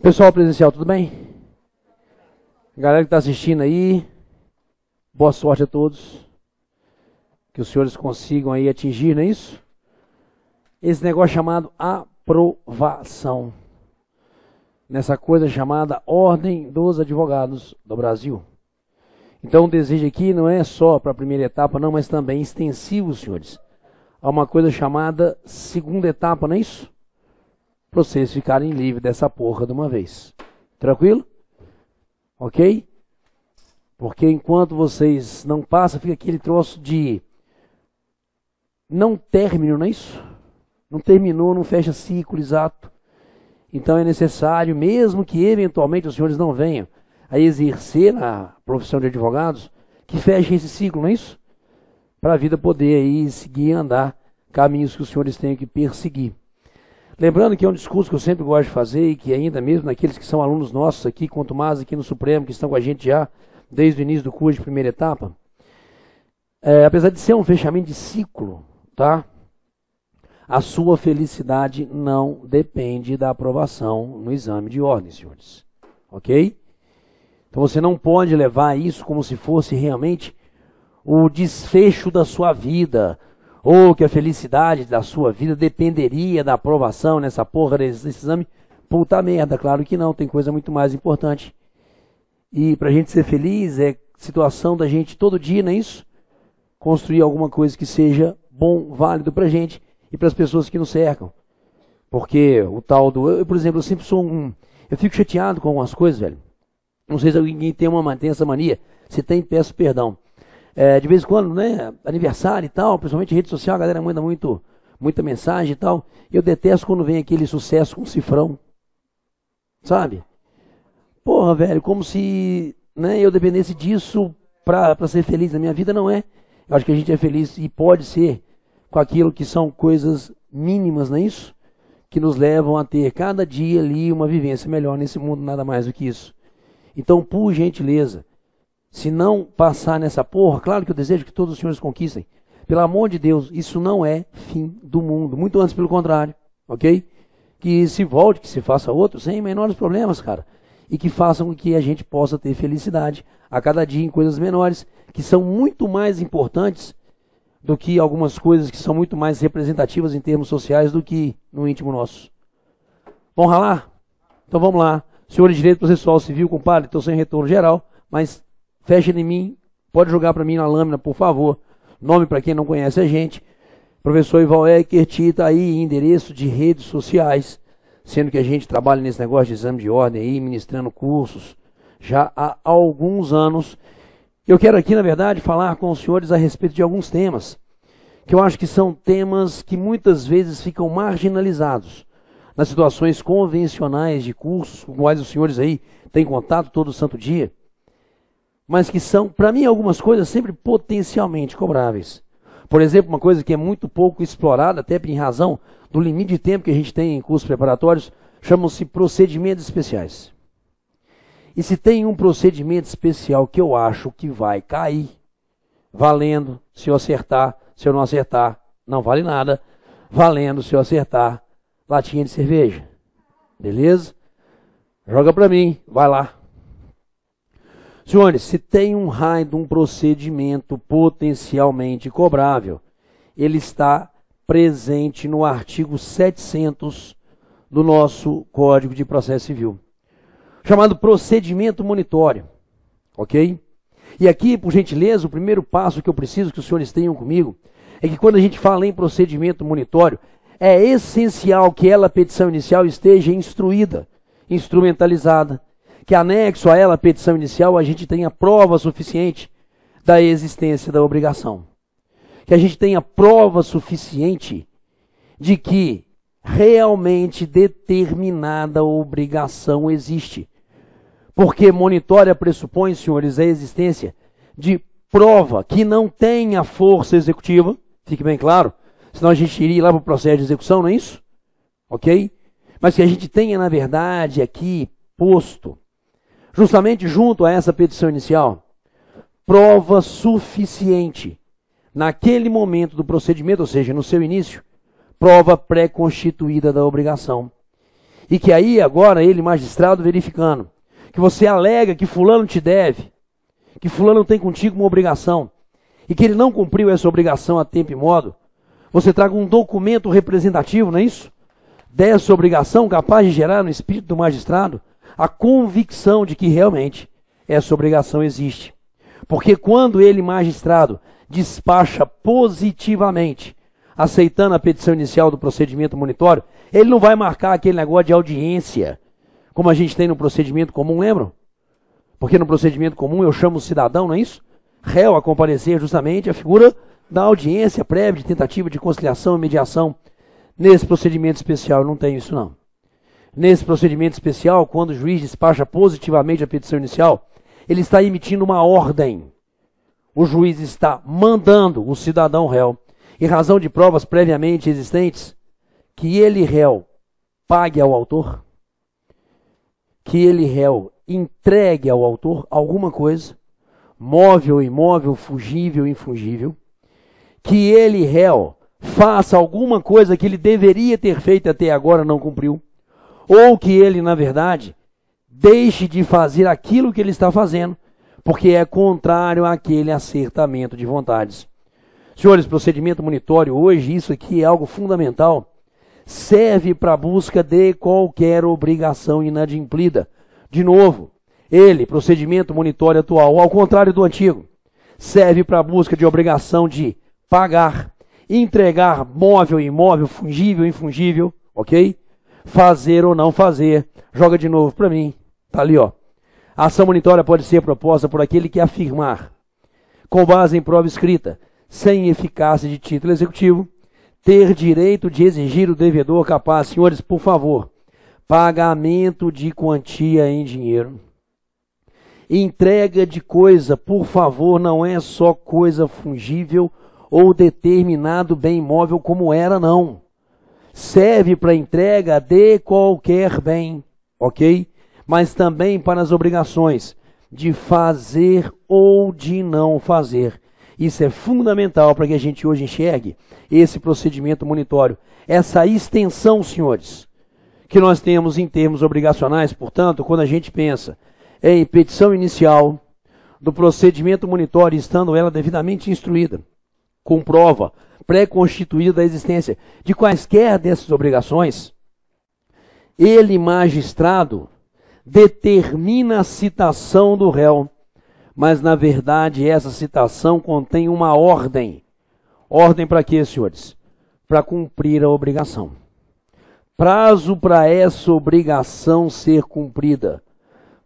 Pessoal presencial, tudo bem? Galera que está assistindo aí, boa sorte a todos. Que os senhores consigam aí atingir, não é isso? Esse negócio chamado aprovação. Nessa coisa chamada Ordem dos Advogados do Brasil. Então o desejo aqui não é só para a primeira etapa, não, mas também extensivo, senhores, a uma coisa chamada segunda etapa, não é isso? para vocês ficarem livres dessa porra de uma vez. Tranquilo? Ok? Porque enquanto vocês não passam, fica aquele troço de não término, não é isso? Não terminou, não fecha ciclo, exato. Então é necessário, mesmo que eventualmente os senhores não venham a exercer a profissão de advogados, que fechem esse ciclo, não é isso? Para a vida poder aí seguir e andar caminhos que os senhores tenham que perseguir. Lembrando que é um discurso que eu sempre gosto de fazer e que ainda mesmo naqueles que são alunos nossos aqui, quanto mais aqui no Supremo, que estão com a gente já desde o início do curso de primeira etapa, é, apesar de ser um fechamento de ciclo, tá? A sua felicidade não depende da aprovação no exame de ordem, senhores. Ok? Então você não pode levar isso como se fosse realmente o desfecho da sua vida, ou que a felicidade da sua vida dependeria da aprovação nessa porra desse, desse exame. Puta merda, claro que não, tem coisa muito mais importante. E pra gente ser feliz é situação da gente todo dia, não é isso? Construir alguma coisa que seja bom, válido pra gente e para as pessoas que nos cercam. Porque o tal do. Eu, por exemplo, eu sempre sou um. Eu fico chateado com algumas coisas, velho. Não sei se alguém tem uma tem essa mania. Se tem, peço perdão. É, de vez em quando, né? Aniversário e tal, principalmente rede social, a galera manda muito, muita mensagem e tal. Eu detesto quando vem aquele sucesso com cifrão. Sabe? Porra, velho, como se né, eu dependesse disso para ser feliz na minha vida, não é. Eu acho que a gente é feliz e pode ser com aquilo que são coisas mínimas, não é isso? Que nos levam a ter cada dia ali uma vivência melhor nesse mundo, nada mais do que isso. Então, por gentileza, se não passar nessa porra, claro que eu desejo que todos os senhores conquistem. Pelo amor de Deus, isso não é fim do mundo. Muito antes, pelo contrário. Ok? Que se volte, que se faça outro, sem menores problemas, cara. E que façam com que a gente possa ter felicidade a cada dia em coisas menores, que são muito mais importantes do que algumas coisas que são muito mais representativas em termos sociais do que no íntimo nosso. Vão ralar? Então vamos lá. Senhor de Direito Processual Civil, compadre, estou sem retorno geral, mas Fecha em mim. Pode jogar para mim na lâmina, por favor. Nome para quem não conhece a gente. Professor Ival Ecker, Tita aí, endereço de redes sociais. Sendo que a gente trabalha nesse negócio de exame de ordem aí, ministrando cursos já há alguns anos. Eu quero aqui, na verdade, falar com os senhores a respeito de alguns temas, que eu acho que são temas que muitas vezes ficam marginalizados nas situações convencionais de cursos, com quais os senhores aí têm contato todo santo dia mas que são, para mim, algumas coisas sempre potencialmente cobráveis. Por exemplo, uma coisa que é muito pouco explorada, até em razão do limite de tempo que a gente tem em cursos preparatórios, chamam-se procedimentos especiais. E se tem um procedimento especial que eu acho que vai cair, valendo, se eu acertar, se eu não acertar, não vale nada, valendo, se eu acertar, latinha de cerveja. Beleza? Joga para mim, vai lá, Senhores, se tem um raio de um procedimento potencialmente cobrável, ele está presente no artigo 700 do nosso Código de Processo Civil, chamado procedimento monitório, ok? E aqui, por gentileza, o primeiro passo que eu preciso que os senhores tenham comigo é que quando a gente fala em procedimento monitório, é essencial que ela, a petição inicial, esteja instruída, instrumentalizada, que anexo a ela a petição inicial a gente tenha prova suficiente da existência da obrigação. Que a gente tenha prova suficiente de que realmente determinada obrigação existe. Porque monitória pressupõe, senhores, a existência de prova que não tenha força executiva, fique bem claro, senão a gente iria lá para o processo de execução, não é isso? Ok? Mas que a gente tenha, na verdade, aqui posto justamente junto a essa petição inicial, prova suficiente naquele momento do procedimento, ou seja, no seu início, prova pré-constituída da obrigação. E que aí agora ele, magistrado, verificando que você alega que fulano te deve, que fulano tem contigo uma obrigação e que ele não cumpriu essa obrigação a tempo e modo, você traga um documento representativo, não é isso? Dessa obrigação capaz de gerar no espírito do magistrado a convicção de que realmente essa obrigação existe. Porque quando ele, magistrado, despacha positivamente, aceitando a petição inicial do procedimento monitório, ele não vai marcar aquele negócio de audiência, como a gente tem no procedimento comum, lembram? Porque no procedimento comum eu chamo o cidadão, não é isso? Réu a comparecer justamente a figura da audiência prévia de tentativa de conciliação e mediação. Nesse procedimento especial eu não tenho isso não. Nesse procedimento especial, quando o juiz despacha positivamente a petição inicial, ele está emitindo uma ordem. O juiz está mandando o cidadão réu, em razão de provas previamente existentes, que ele réu pague ao autor, que ele réu entregue ao autor alguma coisa, móvel, imóvel, fugível, infungível, que ele réu faça alguma coisa que ele deveria ter feito até agora não cumpriu, ou que ele, na verdade, deixe de fazer aquilo que ele está fazendo, porque é contrário àquele acertamento de vontades. Senhores, procedimento monitório hoje, isso aqui é algo fundamental. Serve para a busca de qualquer obrigação inadimplida. De novo, ele, procedimento monitório atual, ao contrário do antigo, serve para a busca de obrigação de pagar, entregar móvel, imóvel, fungível, infungível, ok? fazer ou não fazer. Joga de novo para mim. Tá ali, ó. A ação monitória pode ser proposta por aquele que afirmar, com base em prova escrita, sem eficácia de título executivo, ter direito de exigir o devedor capaz, senhores, por favor, pagamento de quantia em dinheiro. Entrega de coisa, por favor, não é só coisa fungível ou determinado bem imóvel como era, não serve para entrega de qualquer bem, ok? Mas também para as obrigações de fazer ou de não fazer. Isso é fundamental para que a gente hoje enxergue esse procedimento monitório, essa extensão, senhores, que nós temos em termos obrigacionais, portanto, quando a gente pensa em petição inicial do procedimento monitório, estando ela devidamente instruída, com prova, pré constituído da existência. De quaisquer dessas obrigações, ele, magistrado, determina a citação do réu, mas na verdade essa citação contém uma ordem. Ordem para quê, senhores? Para cumprir a obrigação. Prazo para essa obrigação ser cumprida.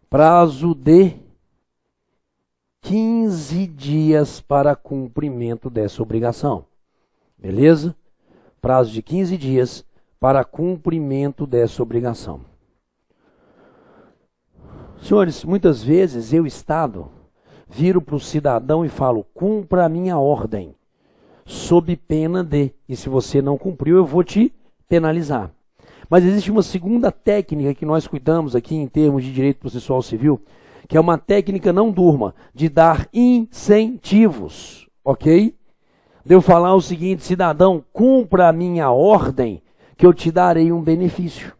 Prazo de 15 dias para cumprimento dessa obrigação. Beleza? Prazo de 15 dias para cumprimento dessa obrigação. Senhores, muitas vezes eu, Estado, viro para o cidadão e falo: cumpra a minha ordem, sob pena de. E se você não cumpriu, eu vou te penalizar. Mas existe uma segunda técnica que nós cuidamos aqui em termos de direito processual civil, que é uma técnica não durma, de dar incentivos, ok? de eu falar o seguinte, cidadão, cumpra a minha ordem, que eu te darei um benefício.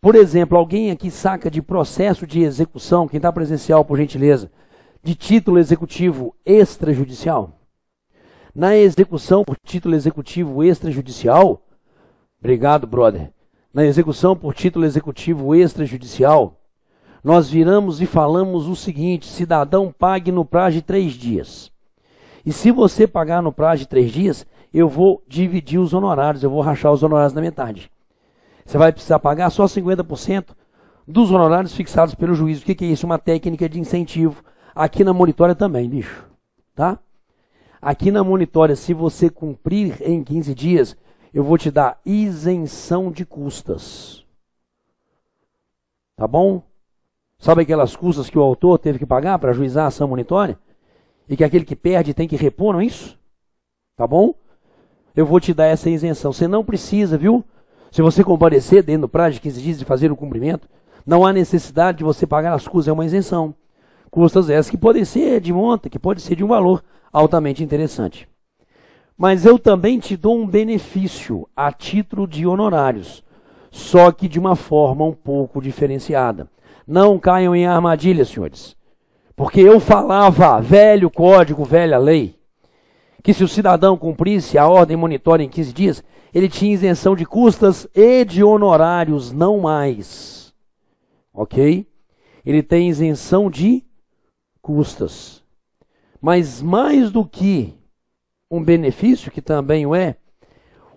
Por exemplo, alguém aqui saca de processo de execução, quem está presencial, por gentileza, de título executivo extrajudicial? Na execução por título executivo extrajudicial, obrigado, brother. Na execução por título executivo extrajudicial, nós viramos e falamos o seguinte: cidadão pague no prazo de três dias. E se você pagar no prazo de três dias, eu vou dividir os honorários, eu vou rachar os honorários na metade. Você vai precisar pagar só 50% dos honorários fixados pelo juízo. O que, é isso? Uma técnica de incentivo. Aqui na monitória também, bicho. Tá? Aqui na monitória, se você cumprir em 15 dias, eu vou te dar isenção de custas. Tá bom? Sabe aquelas custas que o autor teve que pagar para juizar a ação monitória? e que aquele que perde tem que repor, não é isso? Tá bom? Eu vou te dar essa isenção. Você não precisa, viu? Se você comparecer dentro do prazo de 15 dias de fazer o cumprimento, não há necessidade de você pagar as custas, é uma isenção. Custas essas que podem ser de monta, que pode ser de um valor altamente interessante. Mas eu também te dou um benefício a título de honorários, só que de uma forma um pouco diferenciada. Não caiam em armadilha, senhores. Porque eu falava velho código, velha lei, que se o cidadão cumprisse a ordem monitória em 15 dias, ele tinha isenção de custas e de honorários, não mais. Ok? Ele tem isenção de custas. Mas mais do que um benefício, que também o é,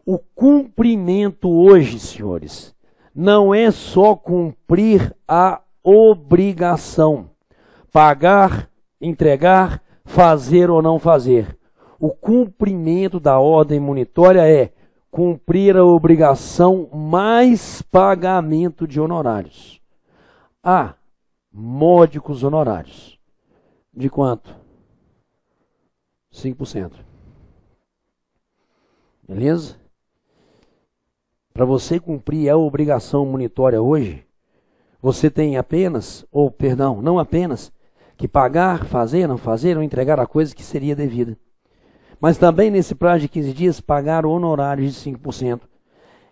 o cumprimento hoje, senhores, não é só cumprir a obrigação pagar, entregar, fazer ou não fazer. O cumprimento da ordem munitória é cumprir a obrigação mais pagamento de honorários. A. Módicos honorários. De quanto? 5%. Beleza? Para você cumprir a obrigação munitória hoje, você tem apenas, ou perdão, não apenas, que pagar, fazer, não fazer ou entregar a coisa que seria devida. Mas também nesse prazo de 15 dias, pagar honorários de 5%.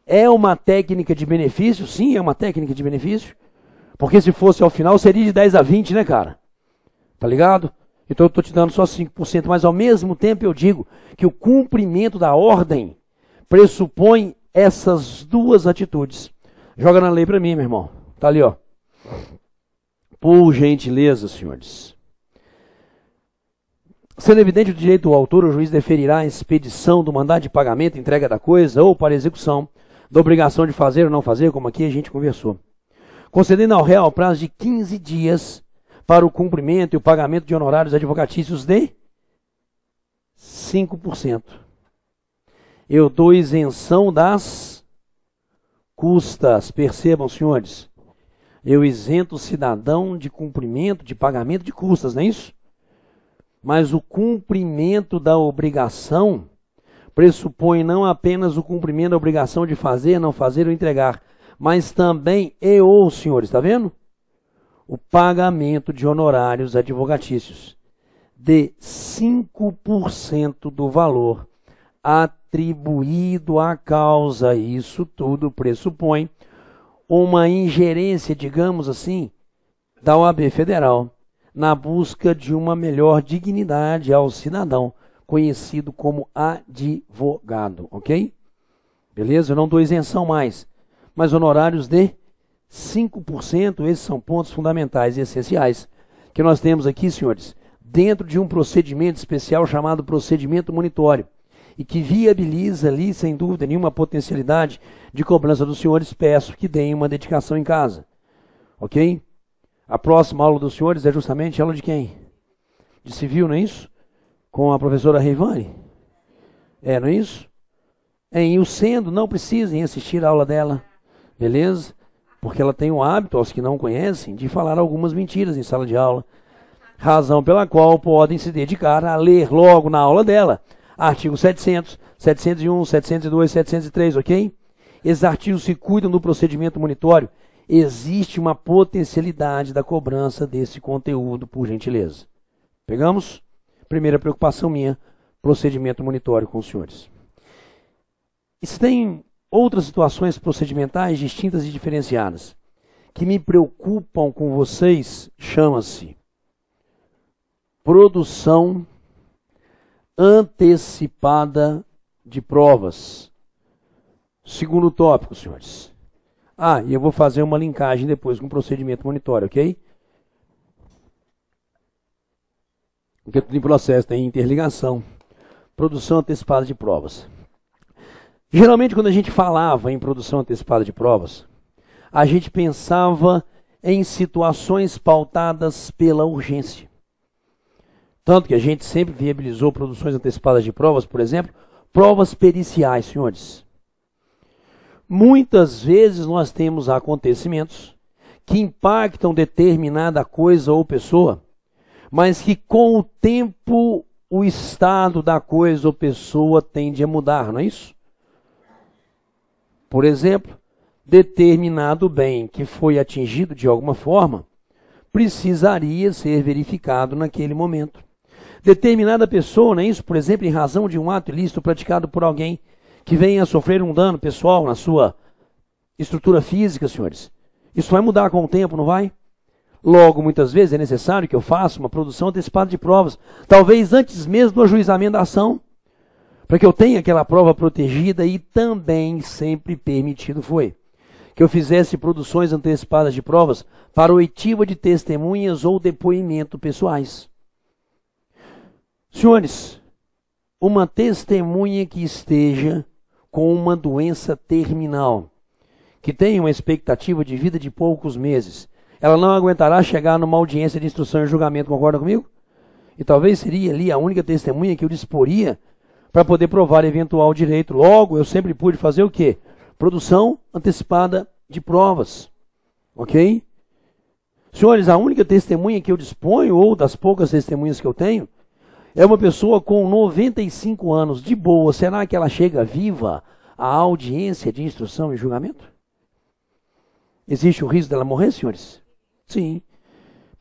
É uma técnica de benefício? Sim, é uma técnica de benefício. Porque se fosse ao final, seria de 10 a 20, né, cara? Tá ligado? Então eu estou te dando só 5%, mas ao mesmo tempo eu digo que o cumprimento da ordem pressupõe essas duas atitudes. Joga na lei para mim, meu irmão. Tá ali, ó por gentileza, senhores. Sendo evidente o direito do autor, o juiz deferirá a expedição do mandado de pagamento, entrega da coisa ou para execução, da obrigação de fazer ou não fazer, como aqui a gente conversou. Concedendo ao réu prazo de 15 dias para o cumprimento e o pagamento de honorários advocatícios de 5%. Eu dou isenção das custas. Percebam, senhores, eu isento o cidadão de cumprimento, de pagamento de custas, não é isso? Mas o cumprimento da obrigação pressupõe não apenas o cumprimento da obrigação de fazer, não fazer ou entregar, mas também e ou, senhores, está vendo? O pagamento de honorários advogatícios de 5% do valor atribuído à causa. Isso tudo pressupõe uma ingerência, digamos assim, da OAB Federal na busca de uma melhor dignidade ao cidadão, conhecido como advogado, ok? Beleza? Eu não dou isenção mais, mas honorários de 5%, esses são pontos fundamentais e essenciais que nós temos aqui, senhores, dentro de um procedimento especial chamado procedimento monitório, e que viabiliza ali, sem dúvida nenhuma, a potencialidade de cobrança dos senhores, peço que deem uma dedicação em casa. Ok? A próxima aula dos senhores é justamente aula de quem? De civil, não é isso? Com a professora Rivani, É, não é isso? Em o sendo, não precisem assistir a aula dela, beleza? Porque ela tem o hábito, aos que não conhecem, de falar algumas mentiras em sala de aula. Razão pela qual podem se dedicar a ler logo na aula dela. Artigo 700, 701, 702, 703, ok? esses artigos se cuidam do procedimento monitório, existe uma potencialidade da cobrança desse conteúdo, por gentileza. Pegamos? Primeira preocupação minha, procedimento monitório com os senhores. Existem outras situações procedimentais distintas e diferenciadas que me preocupam com vocês, chama-se produção antecipada de provas. Segundo tópico, senhores. Ah, e eu vou fazer uma linkagem depois com o procedimento monitório, ok? Porque tudo em processo, tem interligação. Produção antecipada de provas. Geralmente, quando a gente falava em produção antecipada de provas, a gente pensava em situações pautadas pela urgência. Tanto que a gente sempre viabilizou produções antecipadas de provas, por exemplo, provas periciais, senhores. Muitas vezes nós temos acontecimentos que impactam determinada coisa ou pessoa, mas que com o tempo o estado da coisa ou pessoa tende a mudar, não é isso? Por exemplo, determinado bem que foi atingido de alguma forma precisaria ser verificado naquele momento. Determinada pessoa, não é isso? Por exemplo, em razão de um ato ilícito praticado por alguém, que venha a sofrer um dano pessoal na sua estrutura física, senhores. Isso vai mudar com o tempo, não vai? Logo, muitas vezes é necessário que eu faça uma produção antecipada de provas, talvez antes mesmo do ajuizamento da ação, para que eu tenha aquela prova protegida e também sempre permitido foi que eu fizesse produções antecipadas de provas para oitiva de testemunhas ou depoimento pessoais. Senhores, uma testemunha que esteja com uma doença terminal, que tem uma expectativa de vida de poucos meses. Ela não aguentará chegar numa audiência de instrução e julgamento, concorda comigo? E talvez seria ali a única testemunha que eu disporia para poder provar eventual direito. Logo, eu sempre pude fazer o quê? Produção antecipada de provas. Ok? Senhores, a única testemunha que eu disponho, ou das poucas testemunhas que eu tenho, é uma pessoa com 95 anos, de boa, será que ela chega viva à audiência de instrução e julgamento? Existe o risco dela morrer, senhores? Sim.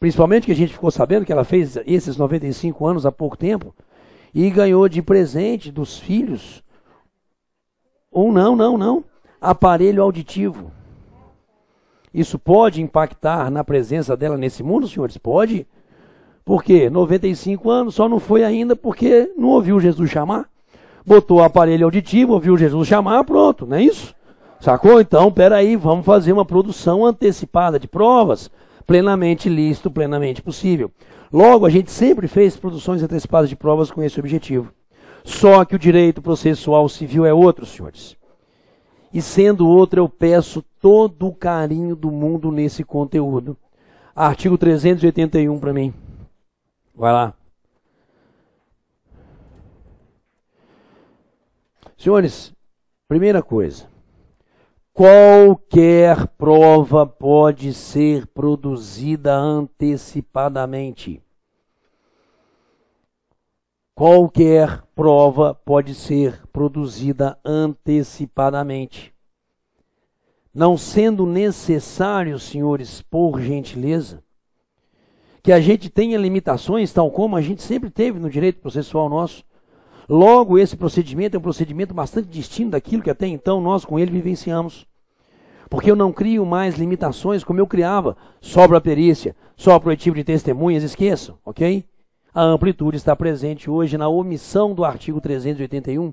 Principalmente que a gente ficou sabendo que ela fez esses 95 anos há pouco tempo e ganhou de presente dos filhos um não, não, não, aparelho auditivo. Isso pode impactar na presença dela nesse mundo, senhores? Pode. Porque 95 anos só não foi ainda porque não ouviu Jesus chamar. Botou o aparelho auditivo, ouviu Jesus chamar, pronto, não é isso? Sacou? Então, peraí, vamos fazer uma produção antecipada de provas, plenamente lícito, plenamente possível. Logo, a gente sempre fez produções antecipadas de provas com esse objetivo. Só que o direito processual civil é outro, senhores. E sendo outro, eu peço todo o carinho do mundo nesse conteúdo. Artigo 381 para mim. Vai lá. Senhores, primeira coisa. Qualquer prova pode ser produzida antecipadamente. Qualquer prova pode ser produzida antecipadamente. Não sendo necessário, senhores, por gentileza, que a gente tenha limitações, tal como a gente sempre teve no direito processual nosso. Logo, esse procedimento é um procedimento bastante distinto daquilo que até então nós com ele vivenciamos. Porque eu não crio mais limitações como eu criava, só para a perícia, só para o etivo de testemunhas, esqueçam, ok? A amplitude está presente hoje na omissão do artigo 381,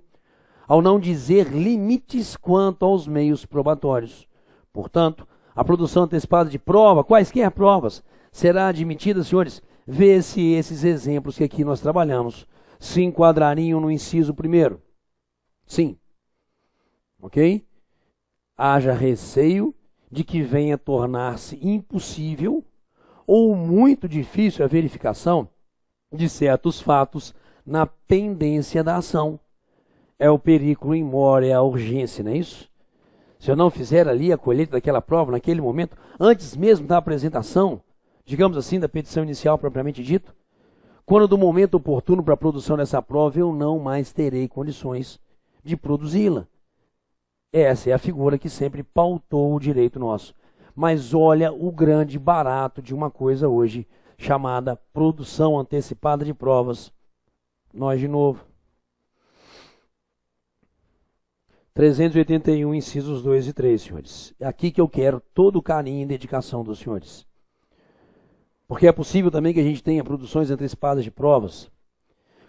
ao não dizer limites quanto aos meios probatórios. Portanto, a produção antecipada de prova, quaisquer provas, será admitida, senhores, vê se esses exemplos que aqui nós trabalhamos se enquadrariam no inciso primeiro. Sim. Ok? Haja receio de que venha tornar-se impossível ou muito difícil a verificação de certos fatos na pendência da ação. É o perigo em more, é a urgência, não é isso? Se eu não fizer ali a colheita daquela prova naquele momento, antes mesmo da apresentação, digamos assim, da petição inicial propriamente dito, quando do momento oportuno para a produção dessa prova eu não mais terei condições de produzi-la. Essa é a figura que sempre pautou o direito nosso. Mas olha o grande barato de uma coisa hoje chamada produção antecipada de provas. Nós de novo. 381, incisos 2 e 3, senhores. É aqui que eu quero todo o carinho e dedicação dos senhores. Porque é possível também que a gente tenha produções antecipadas de provas.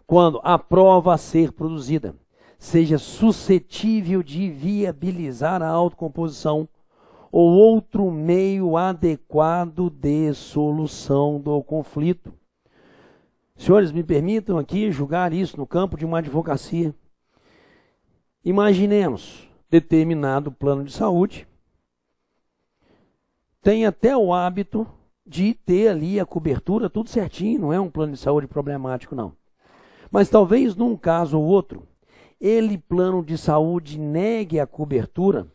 Quando a prova a ser produzida seja suscetível de viabilizar a autocomposição ou outro meio adequado de solução do conflito. Senhores, me permitam aqui julgar isso no campo de uma advocacia. Imaginemos determinado plano de saúde tem até o hábito de ter ali a cobertura tudo certinho, não é um plano de saúde problemático, não. Mas talvez num caso ou outro, ele, plano de saúde, negue a cobertura,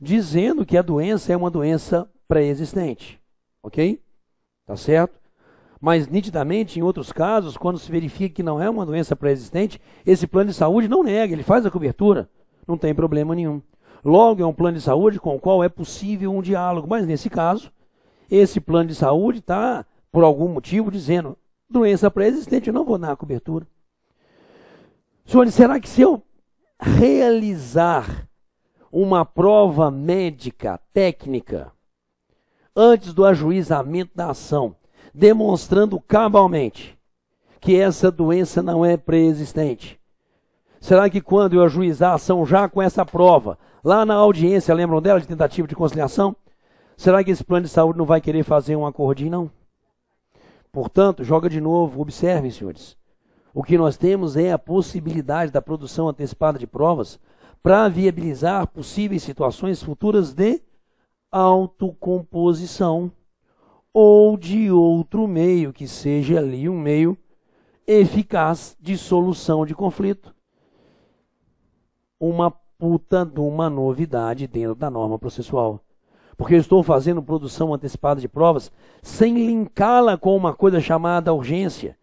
dizendo que a doença é uma doença pré-existente. Ok? Tá certo? Mas, nitidamente, em outros casos, quando se verifica que não é uma doença pré-existente, esse plano de saúde não nega, ele faz a cobertura. Não tem problema nenhum. Logo, é um plano de saúde com o qual é possível um diálogo, mas nesse caso, esse plano de saúde está, por algum motivo, dizendo doença pré-existente, eu não vou dar a cobertura. Senhor, será que se eu realizar uma prova médica, técnica, antes do ajuizamento da ação, demonstrando cabalmente que essa doença não é pré-existente? Será que quando eu ajuizar a ação já com essa prova, lá na audiência, lembram dela de tentativa de conciliação? Será que esse plano de saúde não vai querer fazer um acordinho, não? Portanto, joga de novo, observem, senhores. O que nós temos é a possibilidade da produção antecipada de provas para viabilizar possíveis situações futuras de autocomposição ou de outro meio que seja ali um meio eficaz de solução de conflito. Uma puta de uma novidade dentro da norma processual porque eu estou fazendo produção antecipada de provas, sem linká-la com uma coisa chamada urgência.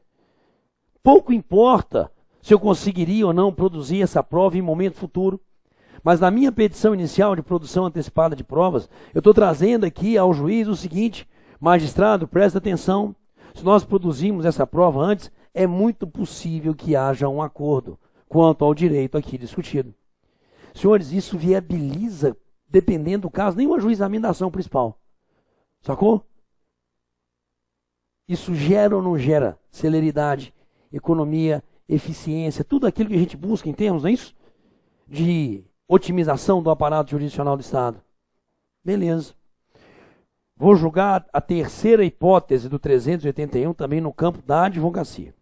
Pouco importa se eu conseguiria ou não produzir essa prova em momento futuro. Mas na minha petição inicial de produção antecipada de provas, eu estou trazendo aqui ao juiz o seguinte: magistrado, presta atenção. Se nós produzirmos essa prova antes, é muito possível que haja um acordo quanto ao direito aqui discutido. Senhores, isso viabiliza dependendo do caso, nenhum ajuizamento da ação principal. Sacou? Isso gera ou não gera celeridade, economia, eficiência, tudo aquilo que a gente busca em termos, não é isso? De otimização do aparato jurisdicional do Estado. Beleza. Vou julgar a terceira hipótese do 381 também no campo da advocacia.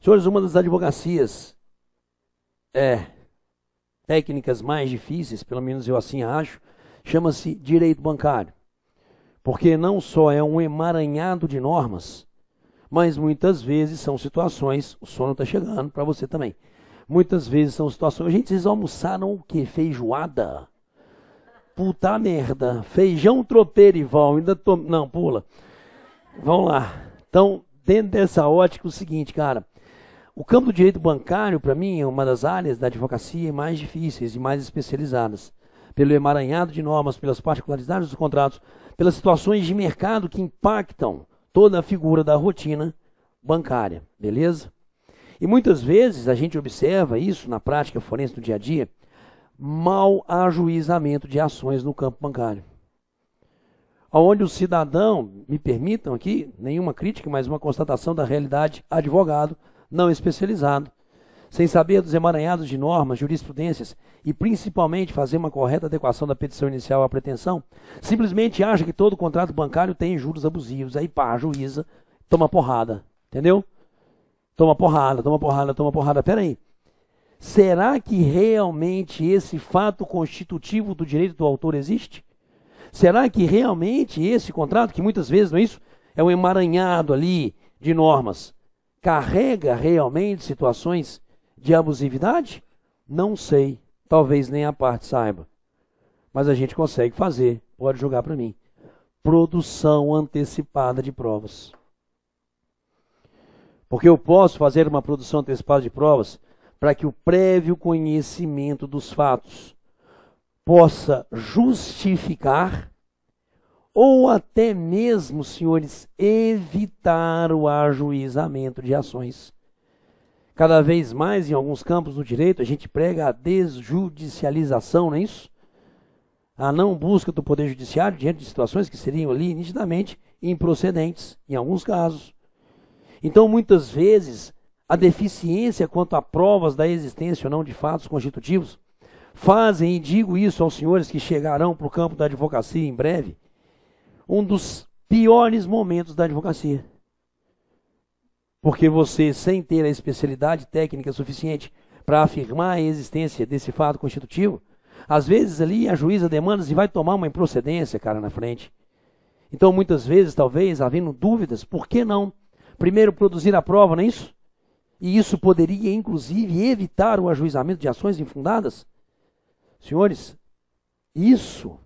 Senhores, uma das advocacias é técnicas mais difíceis, pelo menos eu assim acho, chama-se direito bancário. Porque não só é um emaranhado de normas, mas muitas vezes são situações, o sono está chegando para você também. Muitas vezes são situações, gente, vocês almoçaram o quê? Feijoada? Puta merda, feijão tropeirival, ainda tô... Não, pula. Vamos lá. Então, dentro dessa ótica, é o seguinte, cara, o campo do direito bancário, para mim, é uma das áreas da advocacia mais difíceis e mais especializadas, pelo emaranhado de normas, pelas particularidades dos contratos, pelas situações de mercado que impactam toda a figura da rotina bancária, beleza? E muitas vezes a gente observa isso na prática forense do dia a dia, mal ajuizamento de ações no campo bancário. Onde o cidadão, me permitam aqui, nenhuma crítica, mas uma constatação da realidade advogado, não especializado, sem saber dos emaranhados de normas, jurisprudências e principalmente fazer uma correta adequação da petição inicial à pretensão, simplesmente acha que todo contrato bancário tem juros abusivos, aí pá, juíza, toma porrada, entendeu? Toma porrada, toma porrada, toma porrada, peraí. Será que realmente esse fato constitutivo do direito do autor existe? Será que realmente esse contrato, que muitas vezes, não é isso? É um emaranhado ali de normas carrega realmente situações de abusividade? Não sei, talvez nem a parte saiba. Mas a gente consegue fazer, pode jogar para mim. Produção antecipada de provas. Porque eu posso fazer uma produção antecipada de provas para que o prévio conhecimento dos fatos possa justificar ou até mesmo, senhores, evitar o ajuizamento de ações. Cada vez mais, em alguns campos do direito, a gente prega a desjudicialização, não é isso? A não busca do Poder Judiciário diante de situações que seriam ali nitidamente improcedentes, em alguns casos. Então, muitas vezes, a deficiência quanto a provas da existência ou não de fatos constitutivos fazem, e digo isso aos senhores que chegarão para o campo da advocacia em breve, um dos piores momentos da advocacia. Porque você, sem ter a especialidade técnica suficiente para afirmar a existência desse fato constitutivo, às vezes ali a juíza demanda e vai tomar uma improcedência, cara, na frente. Então, muitas vezes, talvez, havendo dúvidas, por que não? Primeiro, produzir a prova, não é isso? E isso poderia, inclusive, evitar o ajuizamento de ações infundadas? Senhores, isso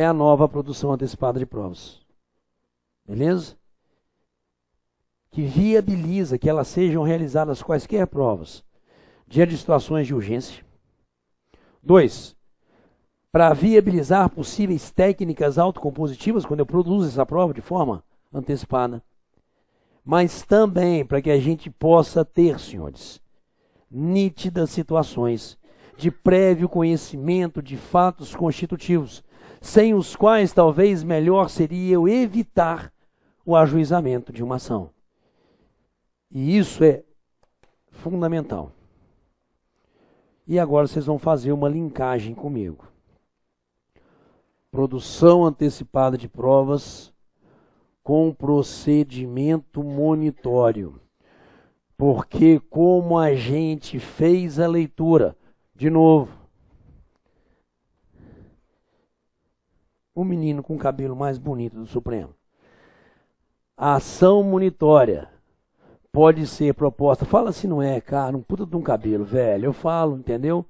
é a nova produção antecipada de provas. Beleza? Que viabiliza que elas sejam realizadas quaisquer provas, diante de situações de urgência. Dois, para viabilizar possíveis técnicas autocompositivas, quando eu produzo essa prova de forma antecipada. Mas também para que a gente possa ter, senhores, nítidas situações de prévio conhecimento de fatos constitutivos sem os quais talvez melhor seria eu evitar o ajuizamento de uma ação. E isso é fundamental. E agora vocês vão fazer uma linkagem comigo. Produção antecipada de provas com procedimento monitório. Porque como a gente fez a leitura, de novo, o menino com o cabelo mais bonito do Supremo. A ação monitória pode ser proposta. Fala se não é, cara, um puta de um cabelo, velho. Eu falo, entendeu?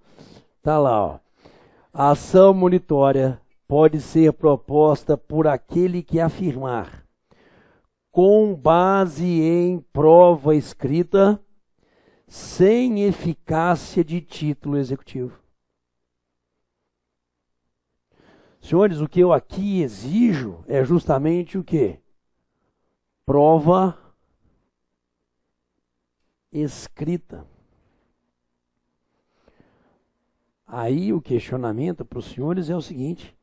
Tá lá, ó. A ação monitória pode ser proposta por aquele que afirmar, com base em prova escrita, sem eficácia de título executivo. Senhores, o que eu aqui exijo é justamente o quê? Prova escrita. Aí o questionamento para os senhores é o seguinte: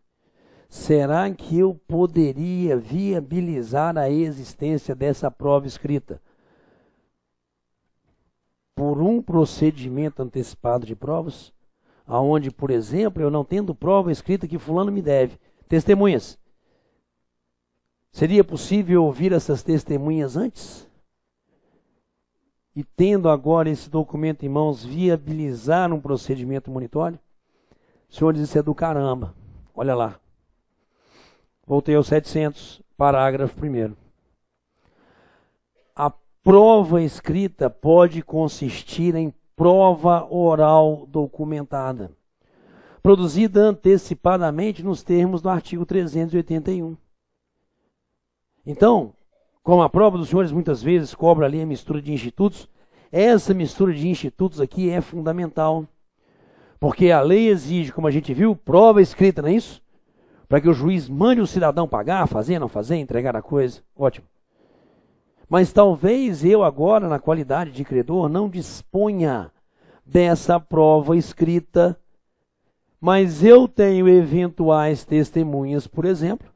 será que eu poderia viabilizar a existência dessa prova escrita por um procedimento antecipado de provas? aonde, por exemplo, eu não tendo prova escrita que fulano me deve. Testemunhas. Seria possível ouvir essas testemunhas antes? E tendo agora esse documento em mãos, viabilizar um procedimento monitório? O senhor diz isso é do caramba. Olha lá. Voltei ao 700, parágrafo 1. A prova escrita pode consistir em prova oral documentada, produzida antecipadamente nos termos do artigo 381. Então, como a prova dos senhores muitas vezes cobra ali a mistura de institutos, essa mistura de institutos aqui é fundamental. Porque a lei exige, como a gente viu, prova escrita, não é isso? Para que o juiz mande o cidadão pagar, fazer, não fazer, entregar a coisa. Ótimo. Mas talvez eu agora, na qualidade de credor, não disponha dessa prova escrita, mas eu tenho eventuais testemunhas, por exemplo,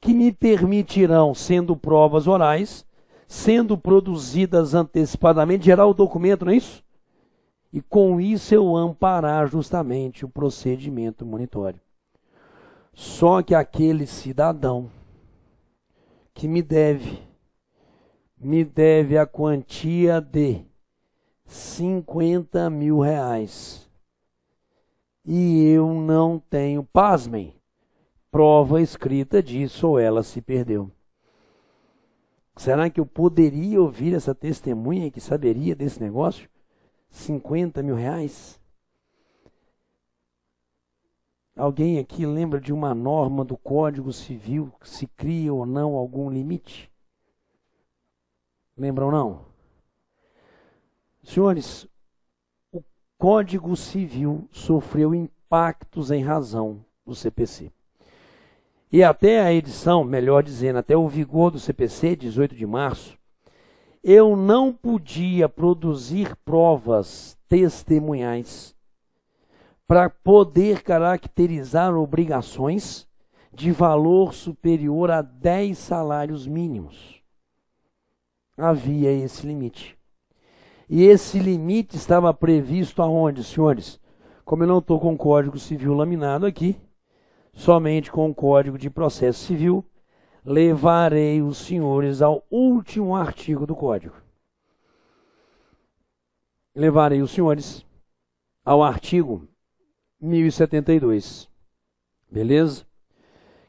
que me permitirão, sendo provas orais, sendo produzidas antecipadamente, gerar o documento, não é isso? E com isso eu amparar justamente o procedimento monitório. Só que aquele cidadão que me deve me deve a quantia de 50 mil reais. E eu não tenho, pasmem, prova escrita disso ou ela se perdeu. Será que eu poderia ouvir essa testemunha que saberia desse negócio? 50 mil reais? Alguém aqui lembra de uma norma do Código Civil se cria ou não algum limite? Lembram não? Senhores, o Código Civil sofreu impactos em razão do CPC. E até a edição, melhor dizendo, até o vigor do CPC, 18 de março, eu não podia produzir provas testemunhais para poder caracterizar obrigações de valor superior a 10 salários mínimos havia esse limite. E esse limite estava previsto aonde, senhores? Como eu não estou com o Código Civil laminado aqui, somente com o Código de Processo Civil, levarei os senhores ao último artigo do Código. Levarei os senhores ao artigo 1072. Beleza?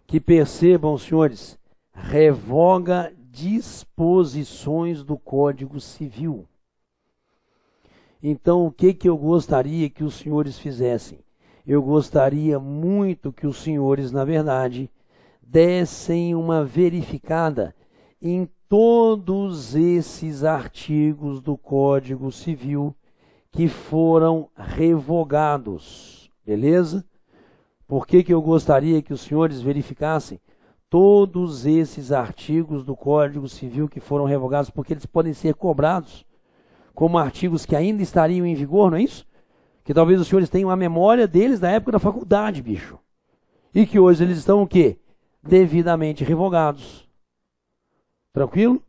Que percebam, senhores, revoga disposições do Código Civil. Então, o que, que eu gostaria que os senhores fizessem? Eu gostaria muito que os senhores, na verdade, dessem uma verificada em todos esses artigos do Código Civil que foram revogados, beleza? Por que, que eu gostaria que os senhores verificassem? todos esses artigos do Código Civil que foram revogados, porque eles podem ser cobrados como artigos que ainda estariam em vigor, não é isso? Que talvez os senhores tenham a memória deles da época da faculdade, bicho. E que hoje eles estão o quê? Devidamente revogados. Tranquilo?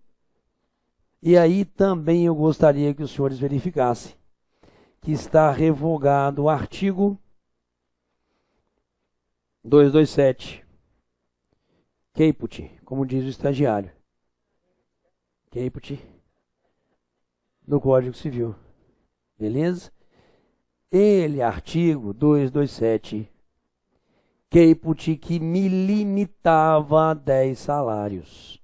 E aí também eu gostaria que os senhores verificassem que está revogado o artigo 227 Keiput, como diz o estagiário. Keiput do Código Civil. Beleza? Ele, artigo 227, Keiput que me limitava a 10 salários.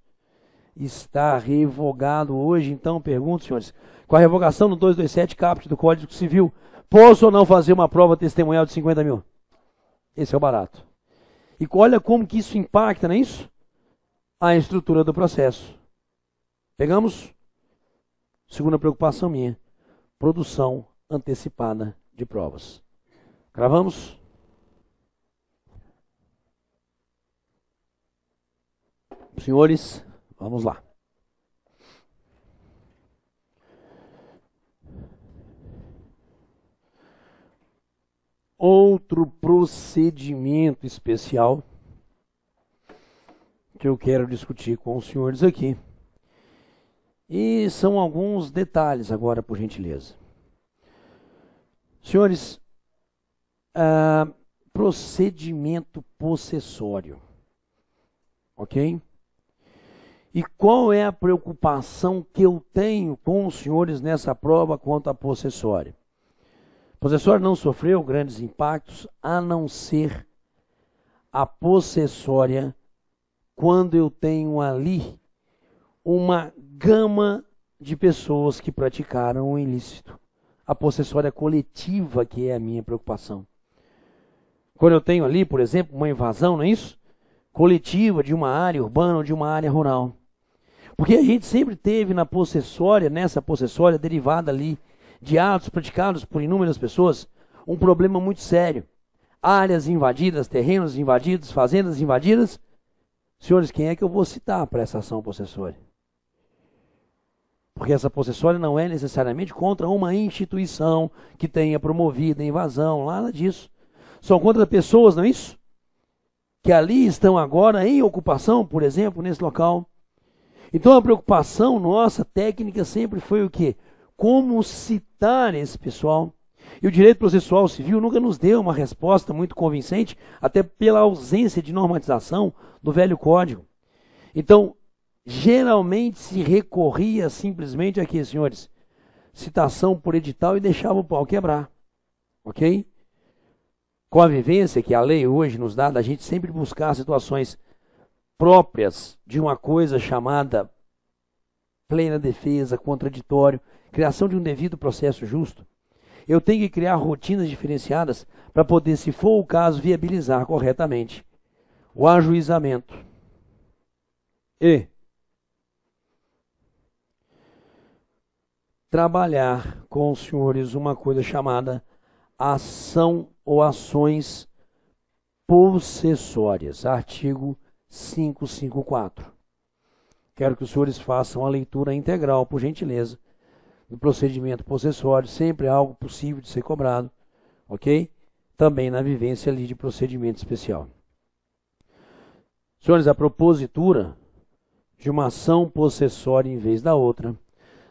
Está revogado hoje, então pergunto, senhores, com a revogação do 227 caput do Código Civil, posso ou não fazer uma prova testemunhal de 50 mil? Esse é o barato. E olha como que isso impacta, não é isso? A estrutura do processo. Pegamos? Segunda preocupação minha: produção antecipada de provas. Cravamos? Senhores, vamos lá. outro procedimento especial que eu quero discutir com os senhores aqui. E são alguns detalhes agora, por gentileza. Senhores, ah, procedimento possessório. Ok? E qual é a preocupação que eu tenho com os senhores nessa prova quanto à possessória? possessor não sofreu grandes impactos a não ser a possessória quando eu tenho ali uma gama de pessoas que praticaram o ilícito. A possessória coletiva que é a minha preocupação. Quando eu tenho ali, por exemplo, uma invasão, não é isso? Coletiva de uma área urbana ou de uma área rural. Porque a gente sempre teve na possessória, nessa possessória derivada ali de atos praticados por inúmeras pessoas, um problema muito sério. Áreas invadidas, terrenos invadidos, fazendas invadidas. Senhores, quem é que eu vou citar para essa ação possessória? Porque essa possessória não é necessariamente contra uma instituição que tenha promovido a invasão, nada disso. São contra pessoas, não é isso? Que ali estão agora em ocupação, por exemplo, nesse local. Então a preocupação nossa técnica sempre foi o quê? como citar esse pessoal. E o direito processual civil nunca nos deu uma resposta muito convincente, até pela ausência de normatização do velho código. Então, geralmente se recorria simplesmente aqui, senhores, citação por edital e deixava o pau quebrar. Ok? Com a vivência que a lei hoje nos dá, da gente sempre buscar situações próprias de uma coisa chamada plena defesa, contraditório, criação de um devido processo justo. Eu tenho que criar rotinas diferenciadas para poder, se for o caso, viabilizar corretamente o ajuizamento. E trabalhar com os senhores uma coisa chamada ação ou ações possessórias, artigo 554. Quero que os senhores façam a leitura integral, por gentileza, do procedimento possessório sempre é algo possível de ser cobrado, ok? Também na vivência ali de procedimento especial. Senhores, a propositura de uma ação possessória em vez da outra,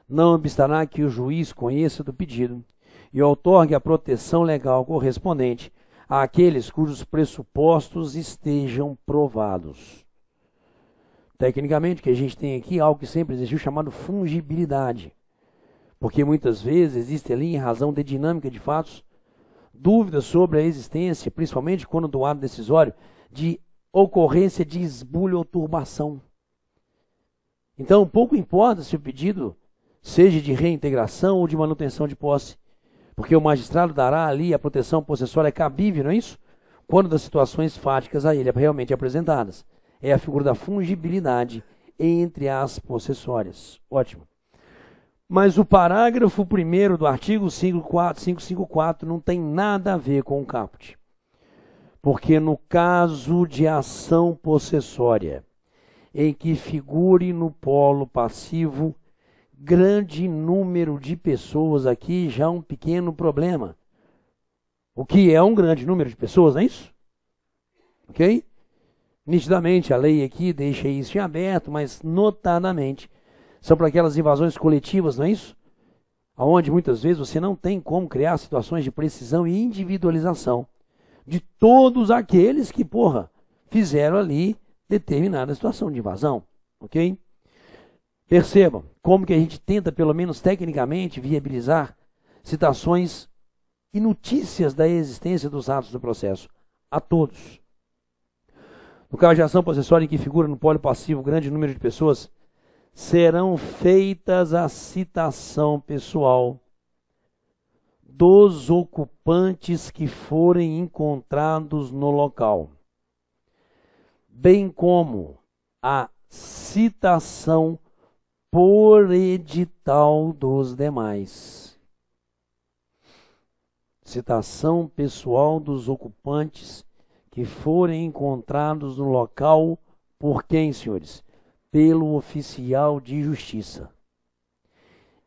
não obstará que o juiz conheça do pedido e outorgue a proteção legal correspondente àqueles cujos pressupostos estejam provados. Tecnicamente, o que a gente tem aqui é algo que sempre existiu chamado fungibilidade porque muitas vezes existe ali, em razão de dinâmica de fatos, dúvidas sobre a existência, principalmente quando do ato decisório, de ocorrência de esbulho ou turbação. Então, pouco importa se o pedido seja de reintegração ou de manutenção de posse, porque o magistrado dará ali a proteção possessória é cabível, não é isso? Quando das situações fáticas a ele é realmente apresentadas. É a figura da fungibilidade entre as possessórias. Ótimo. Mas o parágrafo 1 do artigo 554 não tem nada a ver com o caput. Porque no caso de ação possessória, em que figure no polo passivo grande número de pessoas, aqui já é um pequeno problema. O que é um grande número de pessoas, não é isso? Ok? Nitidamente a lei aqui deixa isso em aberto, mas notadamente são para aquelas invasões coletivas, não é isso? Onde muitas vezes você não tem como criar situações de precisão e individualização de todos aqueles que, porra, fizeram ali determinada situação de invasão, ok? Percebam como que a gente tenta, pelo menos tecnicamente, viabilizar citações e notícias da existência dos atos do processo a todos. No caso de ação processual em que figura no polo passivo grande número de pessoas serão feitas a citação pessoal dos ocupantes que forem encontrados no local, bem como a citação por edital dos demais. Citação pessoal dos ocupantes que forem encontrados no local por quem, senhores? pelo oficial de justiça.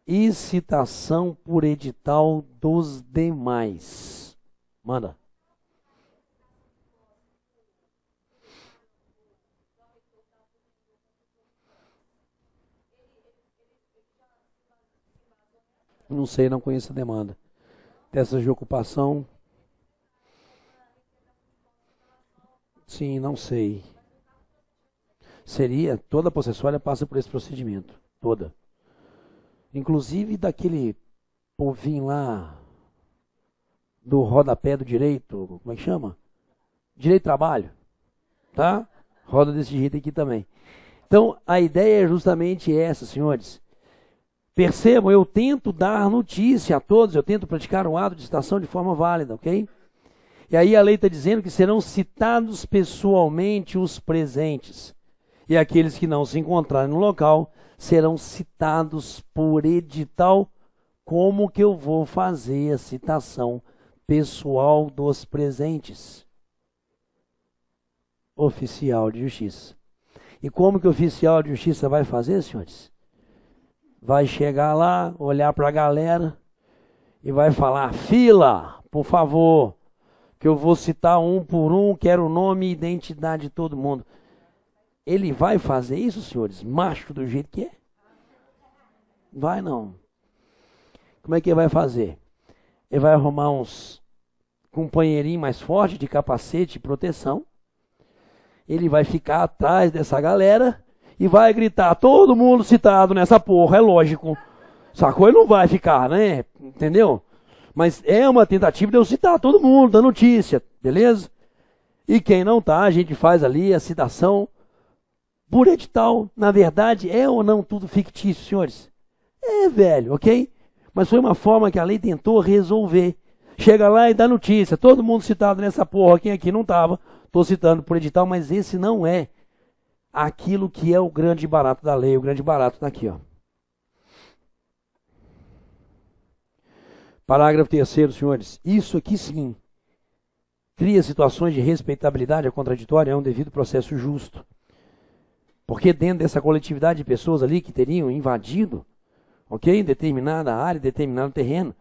E citação por edital dos demais. Manda. Não sei, não conheço a demanda. Dessas de ocupação. Sim, não sei seria, toda possessória passa por esse procedimento, toda. Inclusive daquele povinho lá do rodapé do direito, como é que chama? Direito de trabalho, tá? Roda desse jeito aqui também. Então, a ideia é justamente essa, senhores. Percebam, eu tento dar notícia a todos, eu tento praticar um ato de citação de forma válida, ok? E aí a lei está dizendo que serão citados pessoalmente os presentes e aqueles que não se encontrarem no local serão citados por edital. Como que eu vou fazer a citação pessoal dos presentes? Oficial de Justiça. E como que o oficial de justiça vai fazer, senhores? Vai chegar lá, olhar para a galera e vai falar: fila, por favor, que eu vou citar um por um, quero o nome e identidade de todo mundo. Ele vai fazer isso, senhores? Macho do jeito que é? Vai não. Como é que ele vai fazer? Ele vai arrumar uns companheirinho mais forte de capacete e proteção. Ele vai ficar atrás dessa galera e vai gritar: todo mundo citado nessa porra, é lógico. Sacou? Ele não vai ficar, né? Entendeu? Mas é uma tentativa de eu citar todo mundo, da notícia, beleza? E quem não tá, a gente faz ali a citação por edital, na verdade, é ou não tudo fictício, senhores? É, velho, ok? Mas foi uma forma que a lei tentou resolver. Chega lá e dá notícia. Todo mundo citado nessa porra, quem aqui não estava, estou citando por edital, mas esse não é aquilo que é o grande barato da lei. O grande barato está aqui, ó. Parágrafo terceiro, senhores. Isso aqui sim cria situações de respeitabilidade, a é contraditória é um devido processo justo. Porque dentro dessa coletividade de pessoas ali que teriam invadido, ok, determinada área, determinado terreno,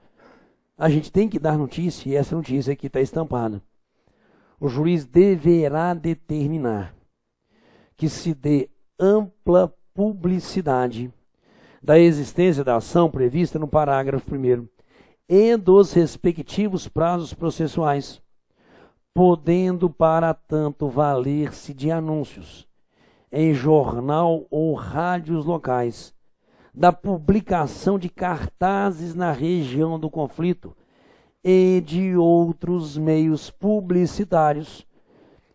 a gente tem que dar notícia, e essa notícia aqui está estampada. O juiz deverá determinar que se dê ampla publicidade da existência da ação prevista no parágrafo 1 e dos respectivos prazos processuais, podendo para tanto valer-se de anúncios em jornal ou rádios locais, da publicação de cartazes na região do conflito e de outros meios publicitários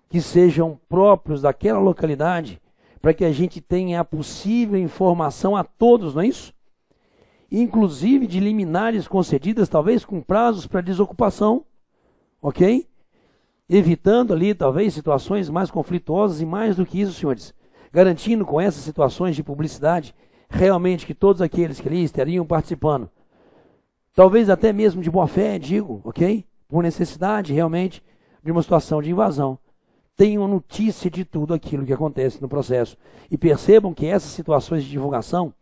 que sejam próprios daquela localidade, para que a gente tenha a possível informação a todos, não é isso? Inclusive de liminares concedidas, talvez com prazos para desocupação, ok? Evitando ali, talvez, situações mais conflituosas e mais do que isso, senhores garantindo com essas situações de publicidade realmente que todos aqueles que ali estariam participando, talvez até mesmo de boa fé, digo, ok? Por necessidade realmente de uma situação de invasão, tenham notícia de tudo aquilo que acontece no processo e percebam que essas situações de divulgação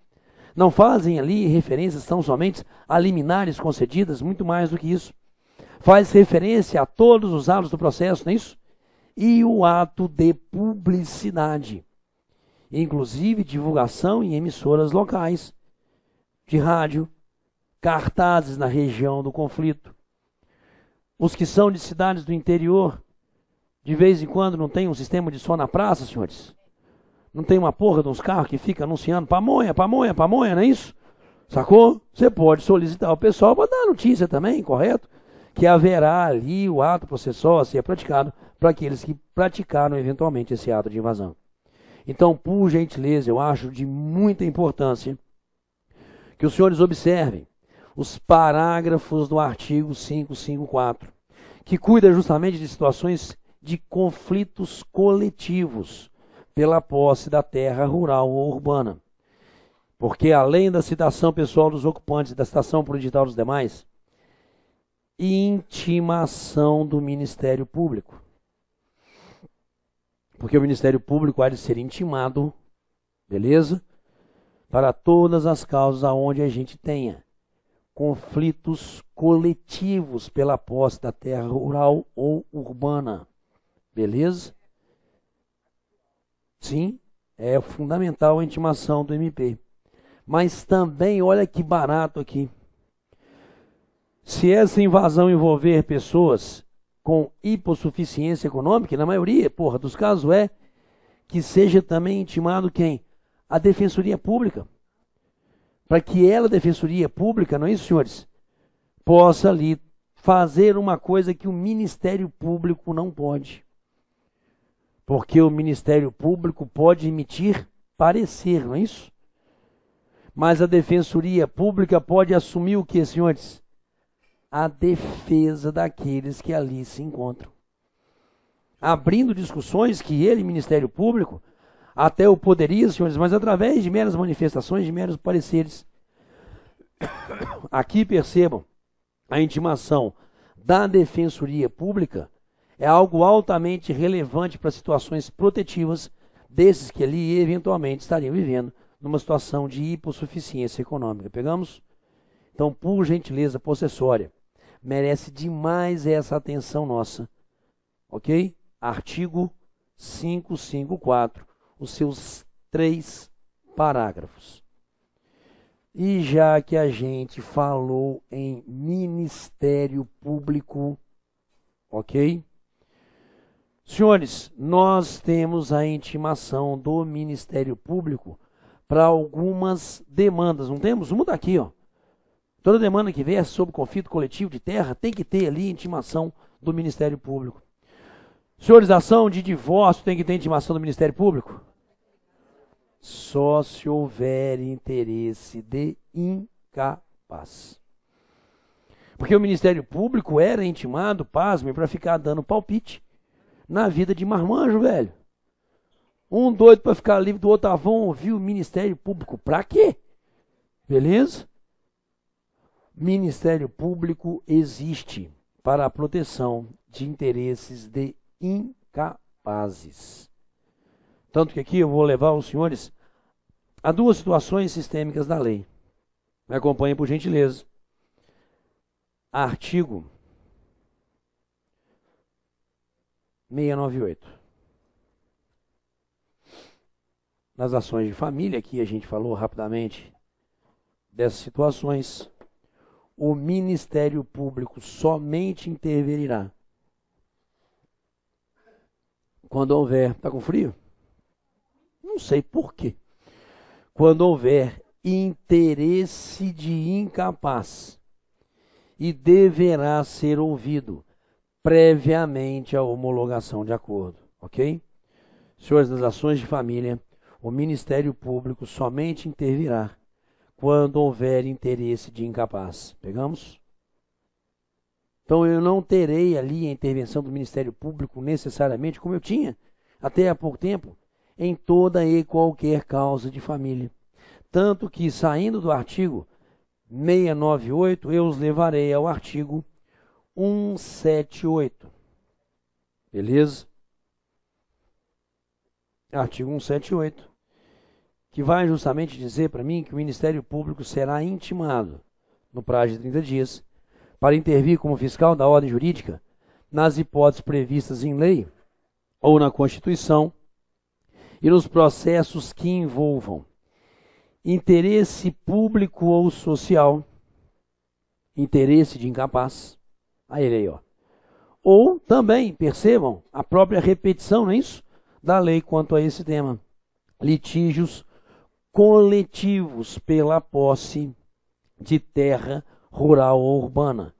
não fazem ali referências tão somente a liminares concedidas, muito mais do que isso. Faz referência a todos os atos do processo, não é isso? E o ato de publicidade inclusive divulgação em emissoras locais de rádio, cartazes na região do conflito. Os que são de cidades do interior, de vez em quando não tem um sistema de som na praça, senhores? Não tem uma porra de uns carros que fica anunciando pamonha, pamonha, pamonha, não é isso? Sacou? Você pode solicitar o pessoal para dar notícia também, correto? Que haverá ali o ato processual a ser praticado para aqueles que praticaram eventualmente esse ato de invasão. Então, por gentileza, eu acho de muita importância que os senhores observem os parágrafos do artigo 554, que cuida justamente de situações de conflitos coletivos pela posse da terra rural ou urbana. Porque além da citação pessoal dos ocupantes e da citação edital dos demais, intimação do Ministério Público porque o Ministério Público há de ser intimado, beleza? Para todas as causas aonde a gente tenha conflitos coletivos pela posse da terra rural ou urbana, beleza? Sim, é fundamental a intimação do MP. Mas também, olha que barato aqui. Se essa invasão envolver pessoas com hipossuficiência econômica, e na maioria, porra, dos casos é que seja também intimado quem? A Defensoria Pública. Para que ela, Defensoria Pública, não é isso, senhores? Possa ali fazer uma coisa que o Ministério Público não pode. Porque o Ministério Público pode emitir parecer, não é isso? Mas a Defensoria Pública pode assumir o que, senhores? a defesa daqueles que ali se encontram. Abrindo discussões que ele, Ministério Público, até o poderia, senhores, mas através de meras manifestações, de meros pareceres. Aqui percebam, a intimação da Defensoria Pública é algo altamente relevante para situações protetivas desses que ali eventualmente estariam vivendo numa situação de hipossuficiência econômica. Pegamos? Então, por gentileza possessória merece demais essa atenção nossa. Ok? Artigo 554, os seus três parágrafos. E já que a gente falou em Ministério Público, ok? Senhores, nós temos a intimação do Ministério Público para algumas demandas. Não temos? Uma daqui, ó. Toda demanda que vier é sobre conflito coletivo de terra tem que ter ali intimação do Ministério Público. Senhorização de divórcio tem que ter intimação do Ministério Público? Só se houver interesse de incapaz. Porque o Ministério Público era intimado, pasme, para ficar dando palpite na vida de marmanjo, velho. Um doido para ficar livre do outro, ah, ouvir o Ministério Público. Pra quê? Beleza? Ministério Público existe para a proteção de interesses de incapazes. Tanto que aqui eu vou levar os senhores a duas situações sistêmicas da lei. Me acompanhem por gentileza. Artigo 698. Nas ações de família, aqui a gente falou rapidamente dessas situações o Ministério Público somente intervirá quando houver. Está com frio? Não sei por quê. Quando houver interesse de incapaz e deverá ser ouvido previamente à homologação de acordo, ok? Senhores, das ações de família, o Ministério Público somente intervirá quando houver interesse de incapaz. Pegamos? Então eu não terei ali a intervenção do Ministério Público necessariamente como eu tinha até há pouco tempo em toda e qualquer causa de família. Tanto que saindo do artigo 698 eu os levarei ao artigo 178. Beleza? Artigo 178 que vai justamente dizer para mim que o Ministério Público será intimado, no prazo de 30 dias, para intervir como fiscal da ordem jurídica nas hipóteses previstas em lei ou na Constituição e nos processos que envolvam interesse público ou social, interesse de incapaz, aí ele aí, ó. Ou também, percebam, a própria repetição, não é isso? Da lei quanto a esse tema. Litígios coletivos pela posse de terra rural ou urbana.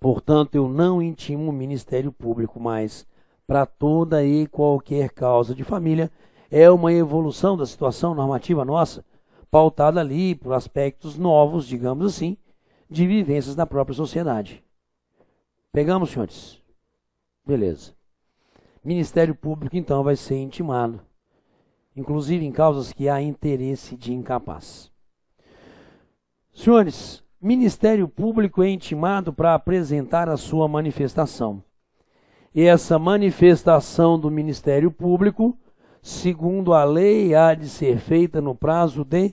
Portanto, eu não intimo o Ministério Público, mas para toda e qualquer causa de família é uma evolução da situação normativa nossa, pautada ali por aspectos novos, digamos assim, de vivências da própria sociedade. Pegamos, senhores? Beleza. Ministério Público, então, vai ser intimado inclusive em causas que há interesse de incapaz. Senhores, Ministério Público é intimado para apresentar a sua manifestação. E essa manifestação do Ministério Público, segundo a lei, há de ser feita no prazo de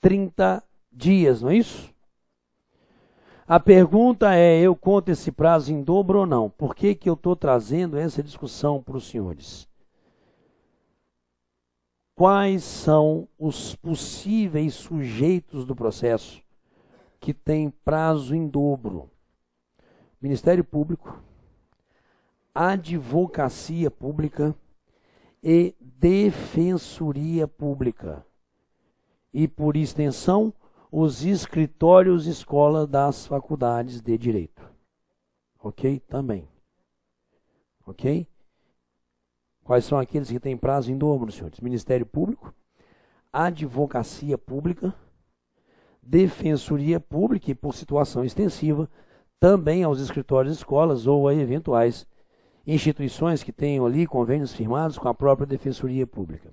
30 dias, não é isso? A pergunta é: eu conto esse prazo em dobro ou não? Por que, que eu estou trazendo essa discussão para os senhores? quais são os possíveis sujeitos do processo que tem prazo em dobro. Ministério Público, Advocacia Pública e Defensoria Pública. E, por extensão, os escritórios escola das faculdades de direito. Ok? Também. Ok? Quais são aqueles que têm prazo em dobro, senhores? Ministério Público, Advocacia Pública, Defensoria Pública e, por situação extensiva, também aos escritórios escolas ou a eventuais instituições que tenham ali convênios firmados com a própria Defensoria Pública.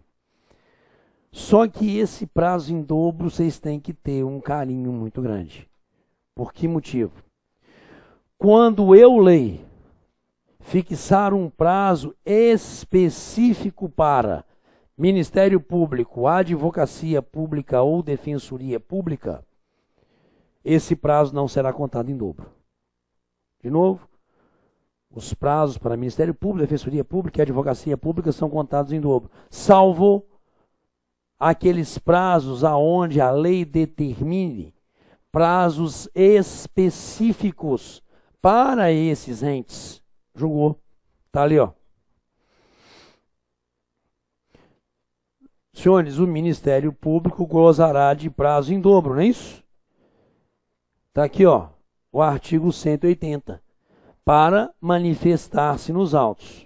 Só que esse prazo em dobro vocês têm que ter um carinho muito grande. Por que motivo? Quando eu leio fixar um prazo específico para Ministério Público, Advocacia Pública ou Defensoria Pública, esse prazo não será contado em dobro. De novo, os prazos para Ministério Público, Defensoria Pública e Advocacia Pública são contados em dobro, salvo aqueles prazos aonde a lei determine prazos específicos para esses entes. Jogou. Tá ali, ó. Senhores, o Ministério Público gozará de prazo em dobro, não é isso? Tá aqui, ó, o artigo 180, para manifestar-se nos autos.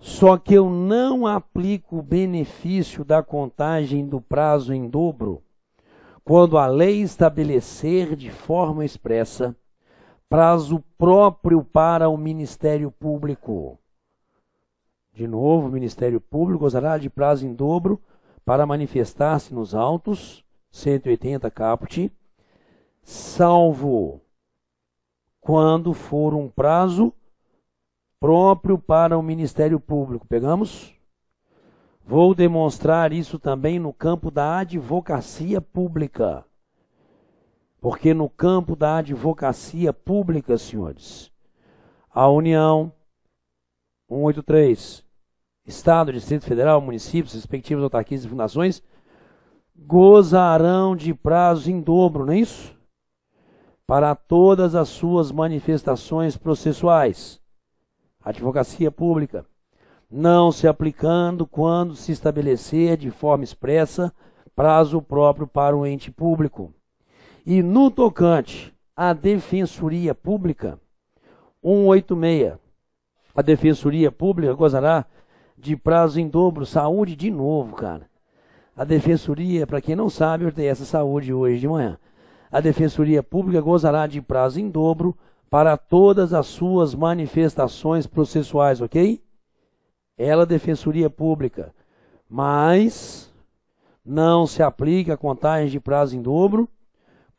Só que eu não aplico o benefício da contagem do prazo em dobro quando a lei estabelecer de forma expressa prazo próprio para o Ministério Público. De novo, o Ministério Público gozará de prazo em dobro para manifestar-se nos autos, 180 caput, salvo quando for um prazo próprio para o Ministério Público. Pegamos? Vou demonstrar isso também no campo da advocacia pública. Porque no campo da advocacia pública, senhores, a União 183, Estado, Distrito Federal, municípios, respectivas autarquias e fundações, gozarão de prazo em dobro, não é isso? Para todas as suas manifestações processuais. Advocacia pública. Não se aplicando quando se estabelecer de forma expressa prazo próprio para o ente público. E no tocante à Defensoria Pública, 186. A Defensoria Pública gozará de prazo em dobro. Saúde de novo, cara. A Defensoria, para quem não sabe, eu tenho essa saúde hoje de manhã. A Defensoria Pública gozará de prazo em dobro para todas as suas manifestações processuais, ok? Ela, Defensoria Pública. Mas não se aplica a contagem de prazo em dobro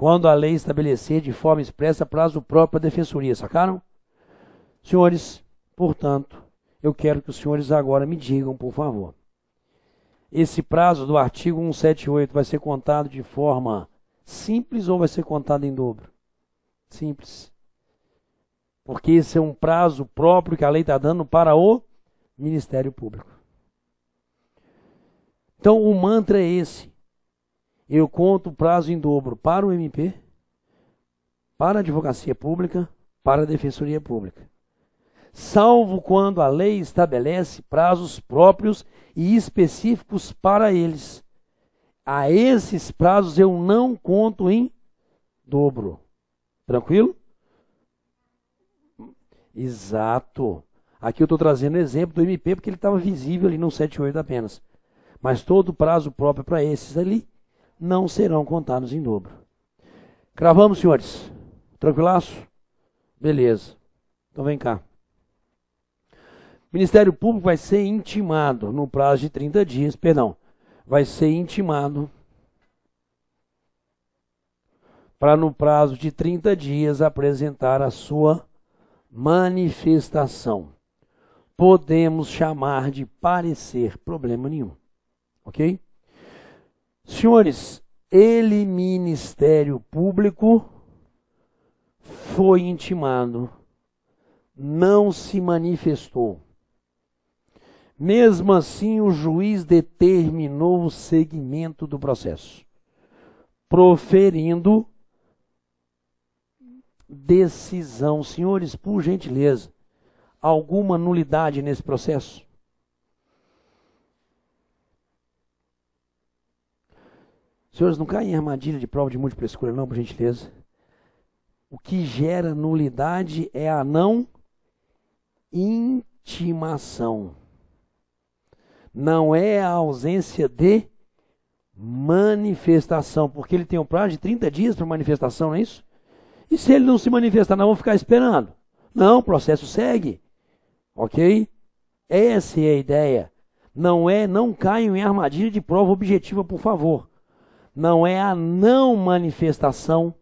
quando a lei estabelecer de forma expressa prazo próprio à defensoria, sacaram? Senhores, portanto, eu quero que os senhores agora me digam, por favor. Esse prazo do artigo 178 vai ser contado de forma simples ou vai ser contado em dobro? Simples. Porque esse é um prazo próprio que a lei está dando para o Ministério Público. Então o mantra é esse eu conto o prazo em dobro para o MP, para a advocacia pública, para a defensoria pública. Salvo quando a lei estabelece prazos próprios e específicos para eles. A esses prazos eu não conto em dobro. Tranquilo? Exato. Aqui eu estou trazendo o exemplo do MP porque ele estava visível ali no 78 apenas. Mas todo prazo próprio para esses ali não serão contados em dobro. Cravamos, senhores? Tranquilaço? Beleza. Então vem cá. O Ministério Público vai ser intimado no prazo de 30 dias, perdão, vai ser intimado para no prazo de 30 dias apresentar a sua manifestação. Podemos chamar de parecer, problema nenhum. OK? Senhores, ele, Ministério Público, foi intimado, não se manifestou. Mesmo assim, o juiz determinou o seguimento do processo, proferindo decisão. Senhores, por gentileza, alguma nulidade nesse processo? Senhores, não caem em armadilha de prova de múltipla escolha, não, por gentileza. O que gera nulidade é a não intimação. Não é a ausência de manifestação, porque ele tem um prazo de 30 dias para manifestação, não é isso? E se ele não se manifestar, nós vamos ficar esperando. Não, o processo segue. Ok? Essa é a ideia. Não é, não caiam em armadilha de prova objetiva, por favor não é a não manifestação,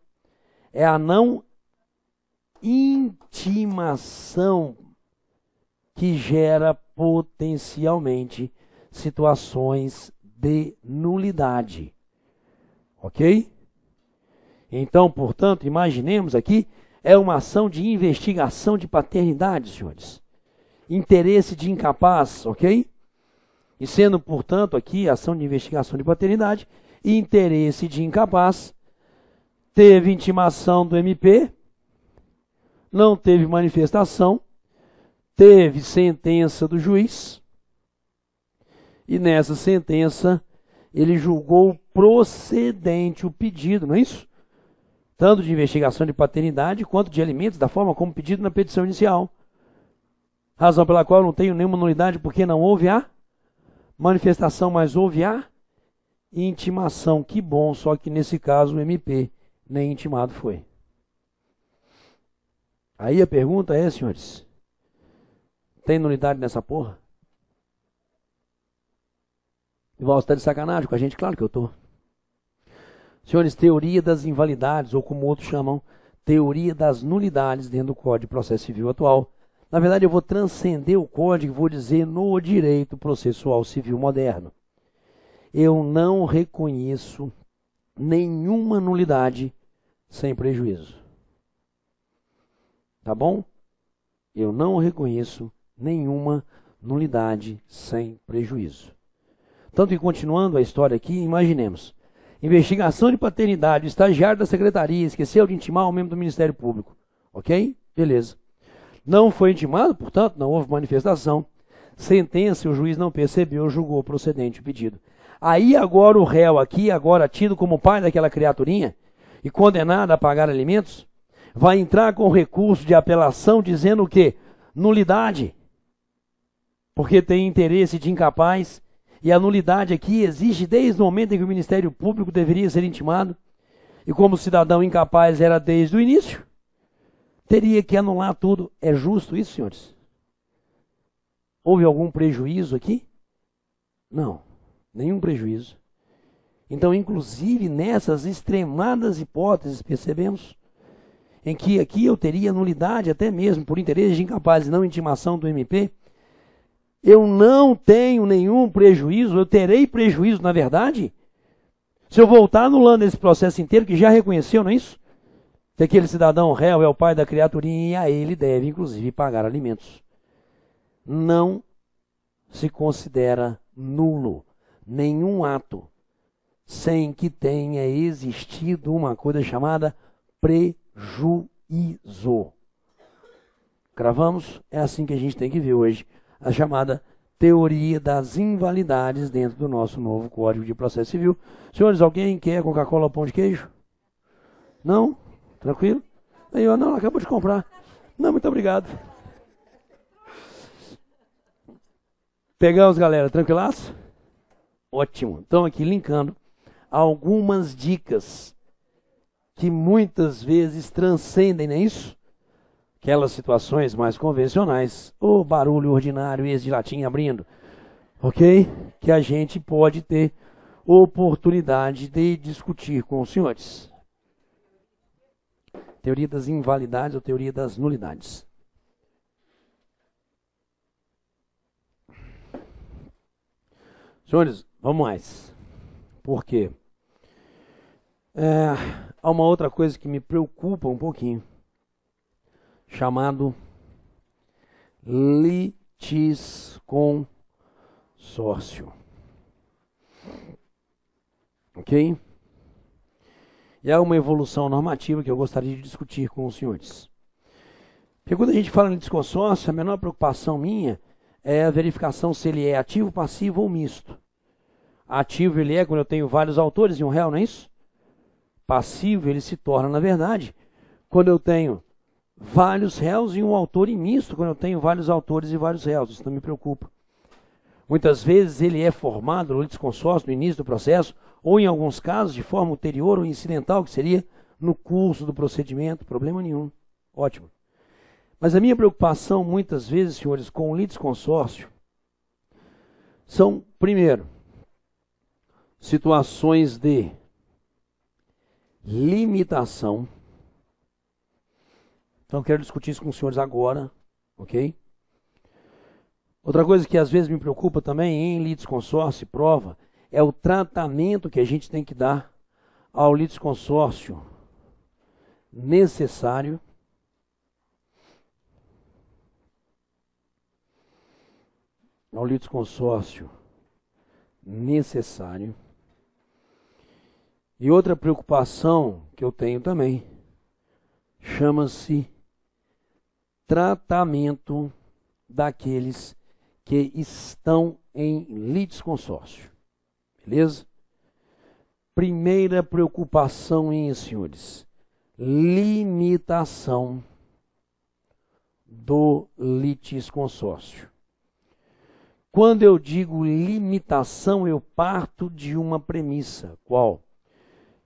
é a não intimação que gera potencialmente situações de nulidade. Ok? Então, portanto, imaginemos aqui, é uma ação de investigação de paternidade, senhores. Interesse de incapaz, ok? E sendo, portanto, aqui ação de investigação de paternidade, interesse de incapaz, teve intimação do MP, não teve manifestação, teve sentença do juiz, e nessa sentença ele julgou procedente o pedido, não é isso? Tanto de investigação de paternidade quanto de alimentos, da forma como pedido na petição inicial. Razão pela qual eu não tenho nenhuma nulidade, porque não houve a manifestação, mas houve a intimação. Que bom, só que nesse caso o MP nem intimado foi. Aí a pergunta é, senhores, tem nulidade nessa porra? Ivaldo, você está de sacanagem com a gente? Claro que eu estou. Senhores, teoria das invalidades, ou como outros chamam, teoria das nulidades dentro do Código de Processo Civil atual. Na verdade, eu vou transcender o código e vou dizer no direito processual civil moderno eu não reconheço nenhuma nulidade sem prejuízo. Tá bom? Eu não reconheço nenhuma nulidade sem prejuízo. Tanto que, continuando a história aqui, imaginemos. Investigação de paternidade, o estagiário da secretaria esqueceu de intimar o membro do Ministério Público. Ok? Beleza. Não foi intimado, portanto, não houve manifestação. Sentença, o juiz não percebeu, julgou procedente o pedido. Aí agora o réu aqui, agora tido como pai daquela criaturinha e condenado a pagar alimentos, vai entrar com recurso de apelação dizendo o quê? Nulidade. Porque tem interesse de incapaz e a nulidade aqui existe desde o momento em que o Ministério Público deveria ser intimado e como cidadão incapaz era desde o início, teria que anular tudo. É justo isso, senhores? Houve algum prejuízo aqui? Não nenhum prejuízo. Então, inclusive nessas extremadas hipóteses, percebemos em que aqui eu teria nulidade até mesmo por interesse de incapaz e não intimação do MP, eu não tenho nenhum prejuízo, eu terei prejuízo, na verdade, se eu voltar anulando esse processo inteiro, que já reconheceu, não é isso? Que aquele cidadão réu é o pai da criaturinha e a ele deve, inclusive, pagar alimentos. Não se considera nulo nenhum ato sem que tenha existido uma coisa chamada prejuízo. Cravamos? É assim que a gente tem que ver hoje a chamada teoria das invalidades dentro do nosso novo Código de Processo Civil. Senhores, alguém quer Coca-Cola pão de queijo? Não? Tranquilo? Aí eu, não, acabou de comprar. Não, muito obrigado. Pegamos, galera, tranquilaço? Ótimo. Então, aqui linkando algumas dicas que muitas vezes transcendem, não é isso? Aquelas situações mais convencionais, o barulho ordinário, esse de latim abrindo, ok? Que a gente pode ter oportunidade de discutir com os senhores. Teoria das invalidades ou teoria das nulidades. Senhores, Vamos mais. Por quê? É, há uma outra coisa que me preocupa um pouquinho, chamado litis sócio, Ok? E há uma evolução normativa que eu gostaria de discutir com os senhores. Porque quando a gente fala em sócio, a menor preocupação minha é a verificação se ele é ativo, passivo ou misto. Ativo ele é quando eu tenho vários autores e um réu, não é isso? Passivo ele se torna, na verdade, quando eu tenho vários réus e um autor em misto, quando eu tenho vários autores e vários réus. Isso não me preocupa. Muitas vezes ele é formado no litisconsórcio no início do processo, ou em alguns casos de forma ulterior ou incidental, que seria no curso do procedimento, problema nenhum. Ótimo. Mas a minha preocupação, muitas vezes, senhores, com o litisconsórcio, são, primeiro, situações de limitação. Então, quero discutir isso com os senhores agora, ok? Outra coisa que às vezes me preocupa também em litisconsórcio e prova é o tratamento que a gente tem que dar ao litisconsórcio necessário ao litisconsórcio necessário e outra preocupação que eu tenho também chama-se tratamento daqueles que estão em litisconsórcio. Beleza? Primeira preocupação, hein, senhores? Limitação do litisconsórcio. Quando eu digo limitação, eu parto de uma premissa. Qual?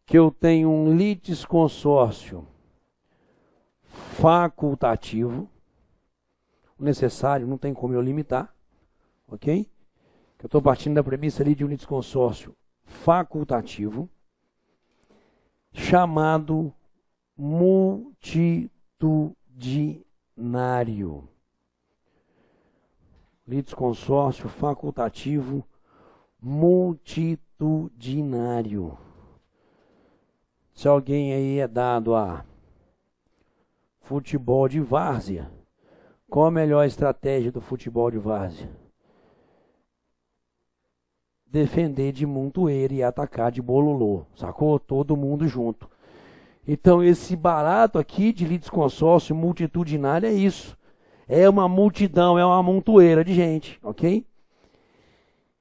que eu tenho um litisconsórcio facultativo, necessário, não tem como eu limitar, ok? Eu estou partindo da premissa ali de um litisconsórcio facultativo, chamado multitudinário. Litisconsórcio facultativo multitudinário. Se alguém aí é dado a futebol de várzea, qual a melhor estratégia do futebol de várzea? Defender de Montoeira e atacar de Bololô, sacou? Todo mundo junto. Então esse barato aqui de lides consórcio multitudinário é isso. É uma multidão, é uma montoeira de gente, ok?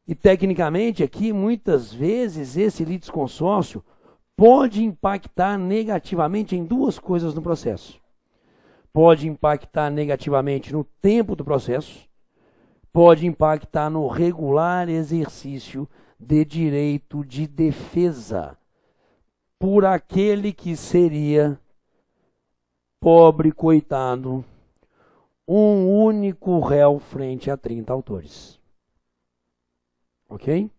E tecnicamente aqui, muitas vezes, esse lides consórcio pode impactar negativamente em duas coisas no processo. Pode impactar negativamente no tempo do processo, pode impactar no regular exercício de direito de defesa por aquele que seria pobre coitado, um único réu frente a 30 autores. OK?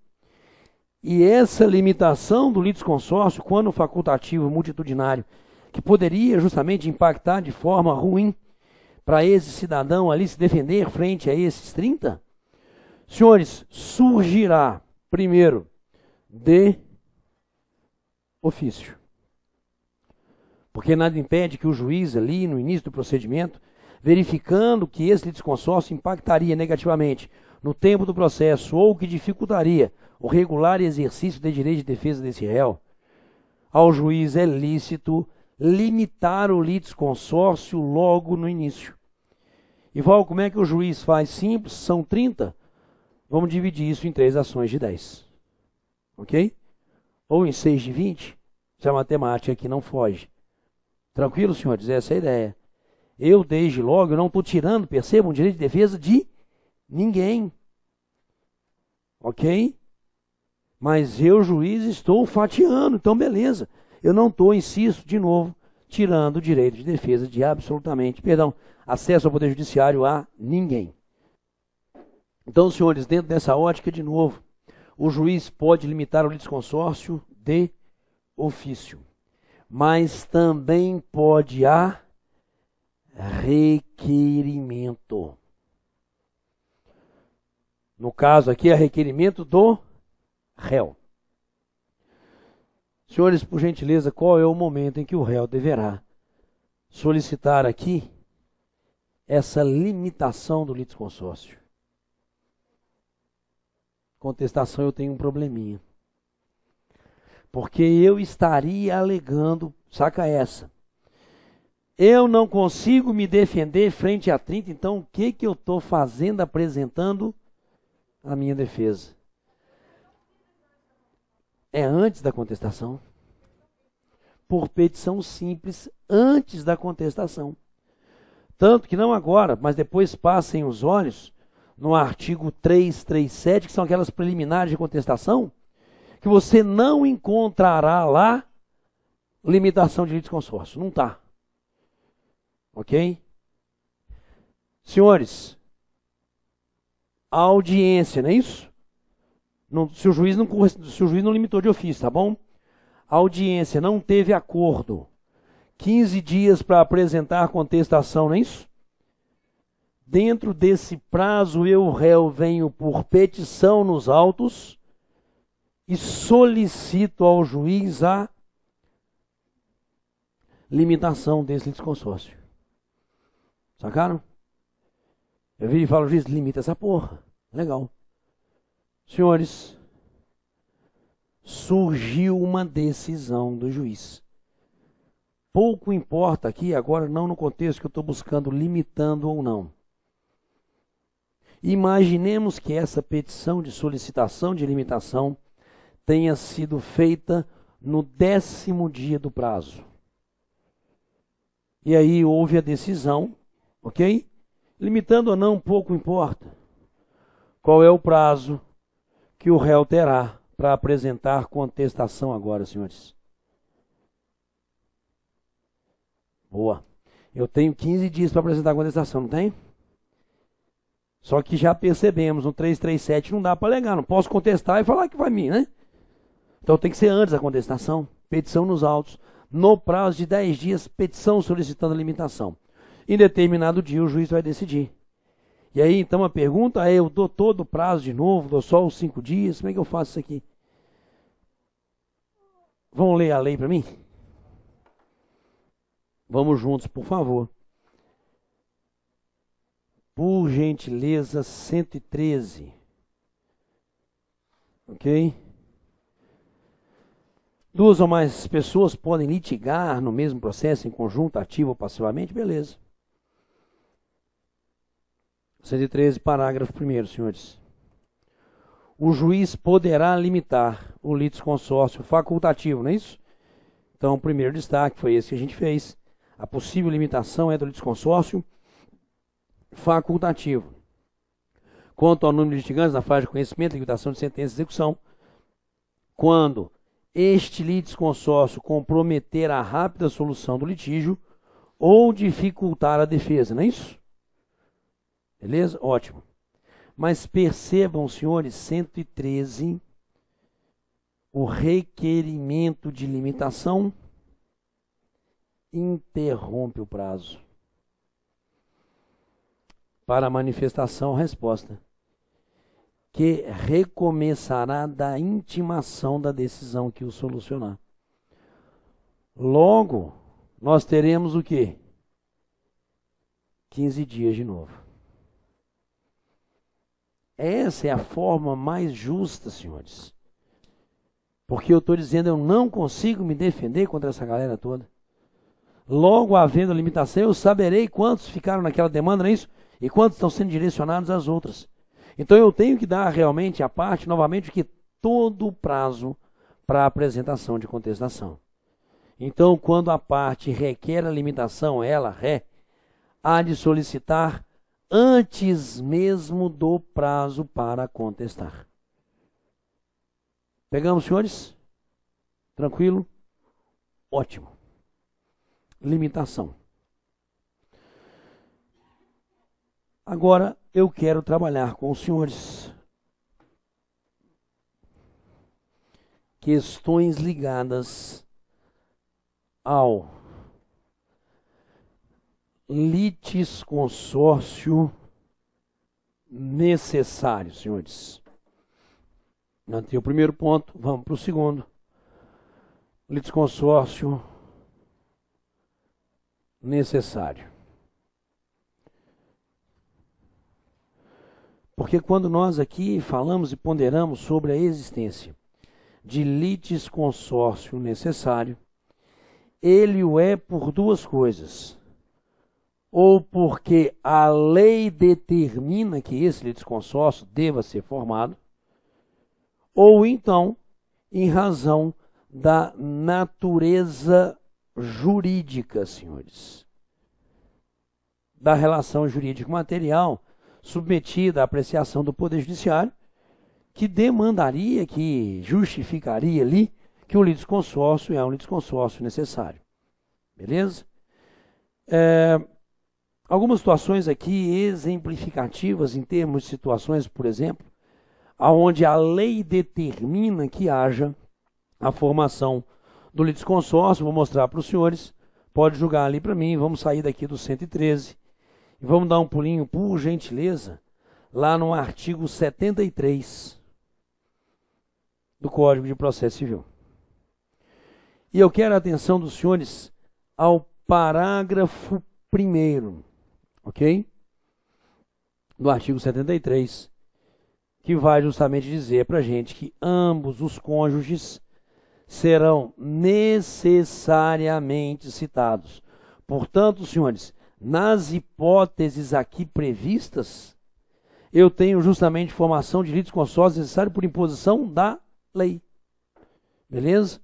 E essa limitação do litisconsórcio, quando facultativo multitudinário, que poderia justamente impactar de forma ruim para esse cidadão ali se defender frente a esses 30? Senhores, surgirá, primeiro, de ofício. Porque nada impede que o juiz ali, no início do procedimento, verificando que esse litisconsórcio impactaria negativamente no tempo do processo ou que dificultaria o regular exercício do direito de defesa desse réu, ao juiz é lícito limitar o litisconsórcio logo no início. E Val, como é que o juiz faz? Simples, são 30. Vamos dividir isso em três ações de 10. Ok? Ou em 6 de 20. Se a matemática aqui não foge. Tranquilo, senhores? Essa é a ideia. Eu, desde logo, não estou tirando, percebam, direito de defesa de ninguém. Ok? Mas eu, juiz, estou fatiando, então beleza. Eu não estou, insisto, de novo, tirando o direito de defesa de absolutamente, perdão, acesso ao Poder Judiciário a ninguém. Então, senhores, dentro dessa ótica, de novo, o juiz pode limitar o litisconsórcio de ofício, mas também pode a requerimento. No caso aqui, a requerimento do réu. Senhores, por gentileza, qual é o momento em que o réu deverá solicitar aqui essa limitação do litisconsórcio? Contestação, eu tenho um probleminha. Porque eu estaria alegando, saca essa, eu não consigo me defender frente a 30, então o que, que eu estou fazendo apresentando a minha defesa? é antes da contestação. Por petição simples, antes da contestação. Tanto que não agora, mas depois passem os olhos no artigo 337, que são aquelas preliminares de contestação, que você não encontrará lá limitação de litisconsórcio. Não está. Ok? Senhores, a audiência, não é isso? Não, se, o juiz não, se o juiz não limitou de ofício, tá bom? A audiência não teve acordo. 15 dias para apresentar contestação, não é isso? Dentro desse prazo, eu, réu, venho por petição nos autos e solicito ao juiz a limitação desse litisconsórcio. Sacaram? Eu vi e falo, juiz, limita essa porra. Legal. Senhores, surgiu uma decisão do juiz. Pouco importa aqui, agora não no contexto que eu estou buscando, limitando ou não. Imaginemos que essa petição de solicitação de limitação tenha sido feita no décimo dia do prazo. E aí houve a decisão, ok? Limitando ou não, pouco importa. Qual é o prazo? que o réu terá para apresentar contestação agora, senhores. Boa. Eu tenho 15 dias para apresentar contestação, não tem? Só que já percebemos, no 337 não dá para alegar, não posso contestar e falar que vai mim, né? Então tem que ser antes da contestação, petição nos autos, no prazo de 10 dias, petição solicitando a limitação. Em determinado dia o juiz vai decidir. E aí então a pergunta é: eu dou todo o prazo de novo, dou só os cinco dias? Como é que eu faço isso aqui? Vão ler a lei para mim? Vamos juntos, por favor. Por gentileza, 113. Ok? Duas ou mais pessoas podem litigar no mesmo processo, em conjunto, ativo ou passivamente? Beleza. 113, parágrafo 1 senhores. O juiz poderá limitar o litisconsórcio facultativo, não é isso? Então, o primeiro destaque foi esse que a gente fez. A possível limitação é do litisconsórcio facultativo. Quanto ao número de litigantes na fase de conhecimento, liquidação de sentença e execução, quando este litisconsórcio comprometer a rápida solução do litígio ou dificultar a defesa, não é isso? Beleza? Ótimo. Mas percebam, senhores, 113, o requerimento de limitação interrompe o prazo. Para manifestação, resposta. Que recomeçará da intimação da decisão que o solucionar. Logo, nós teremos o quê? 15 dias de novo. Essa é a forma mais justa, senhores. Porque eu estou dizendo, eu não consigo me defender contra essa galera toda. Logo havendo limitação, eu saberei quantos ficaram naquela demanda, não é isso? E quantos estão sendo direcionados às outras. Então eu tenho que dar realmente a parte, novamente, que todo o prazo para apresentação de contestação. Então, quando a parte requer a limitação, ela, ré, há de solicitar antes mesmo do prazo para contestar. Pegamos, senhores? Tranquilo? Ótimo. Limitação. Agora eu quero trabalhar com os senhores questões ligadas ao consórcio necessário, senhores. Mantei o primeiro ponto, vamos para o segundo. consórcio necessário. Porque quando nós aqui falamos e ponderamos sobre a existência de consórcio necessário, ele o é por duas coisas ou porque a lei determina que esse consórcio deva ser formado, ou então em razão da natureza jurídica, senhores, da relação jurídico-material submetida à apreciação do Poder Judiciário, que demandaria, que justificaria ali que o litisconsórcio é um litisconsórcio necessário. Beleza? É, algumas situações aqui exemplificativas em termos de situações, por exemplo, aonde a lei determina que haja a formação do litisconsórcio, vou mostrar para os senhores, pode julgar ali para mim, vamos sair daqui do 113 e vamos dar um pulinho, por gentileza, lá no artigo 73 do Código de Processo Civil. E eu quero a atenção dos senhores ao parágrafo primeiro ok? Do artigo 73, que vai justamente dizer para a gente que ambos os cônjuges serão necessariamente citados. Portanto, senhores, nas hipóteses aqui previstas, eu tenho justamente formação de direitos consórcios necessário por imposição da lei. Beleza?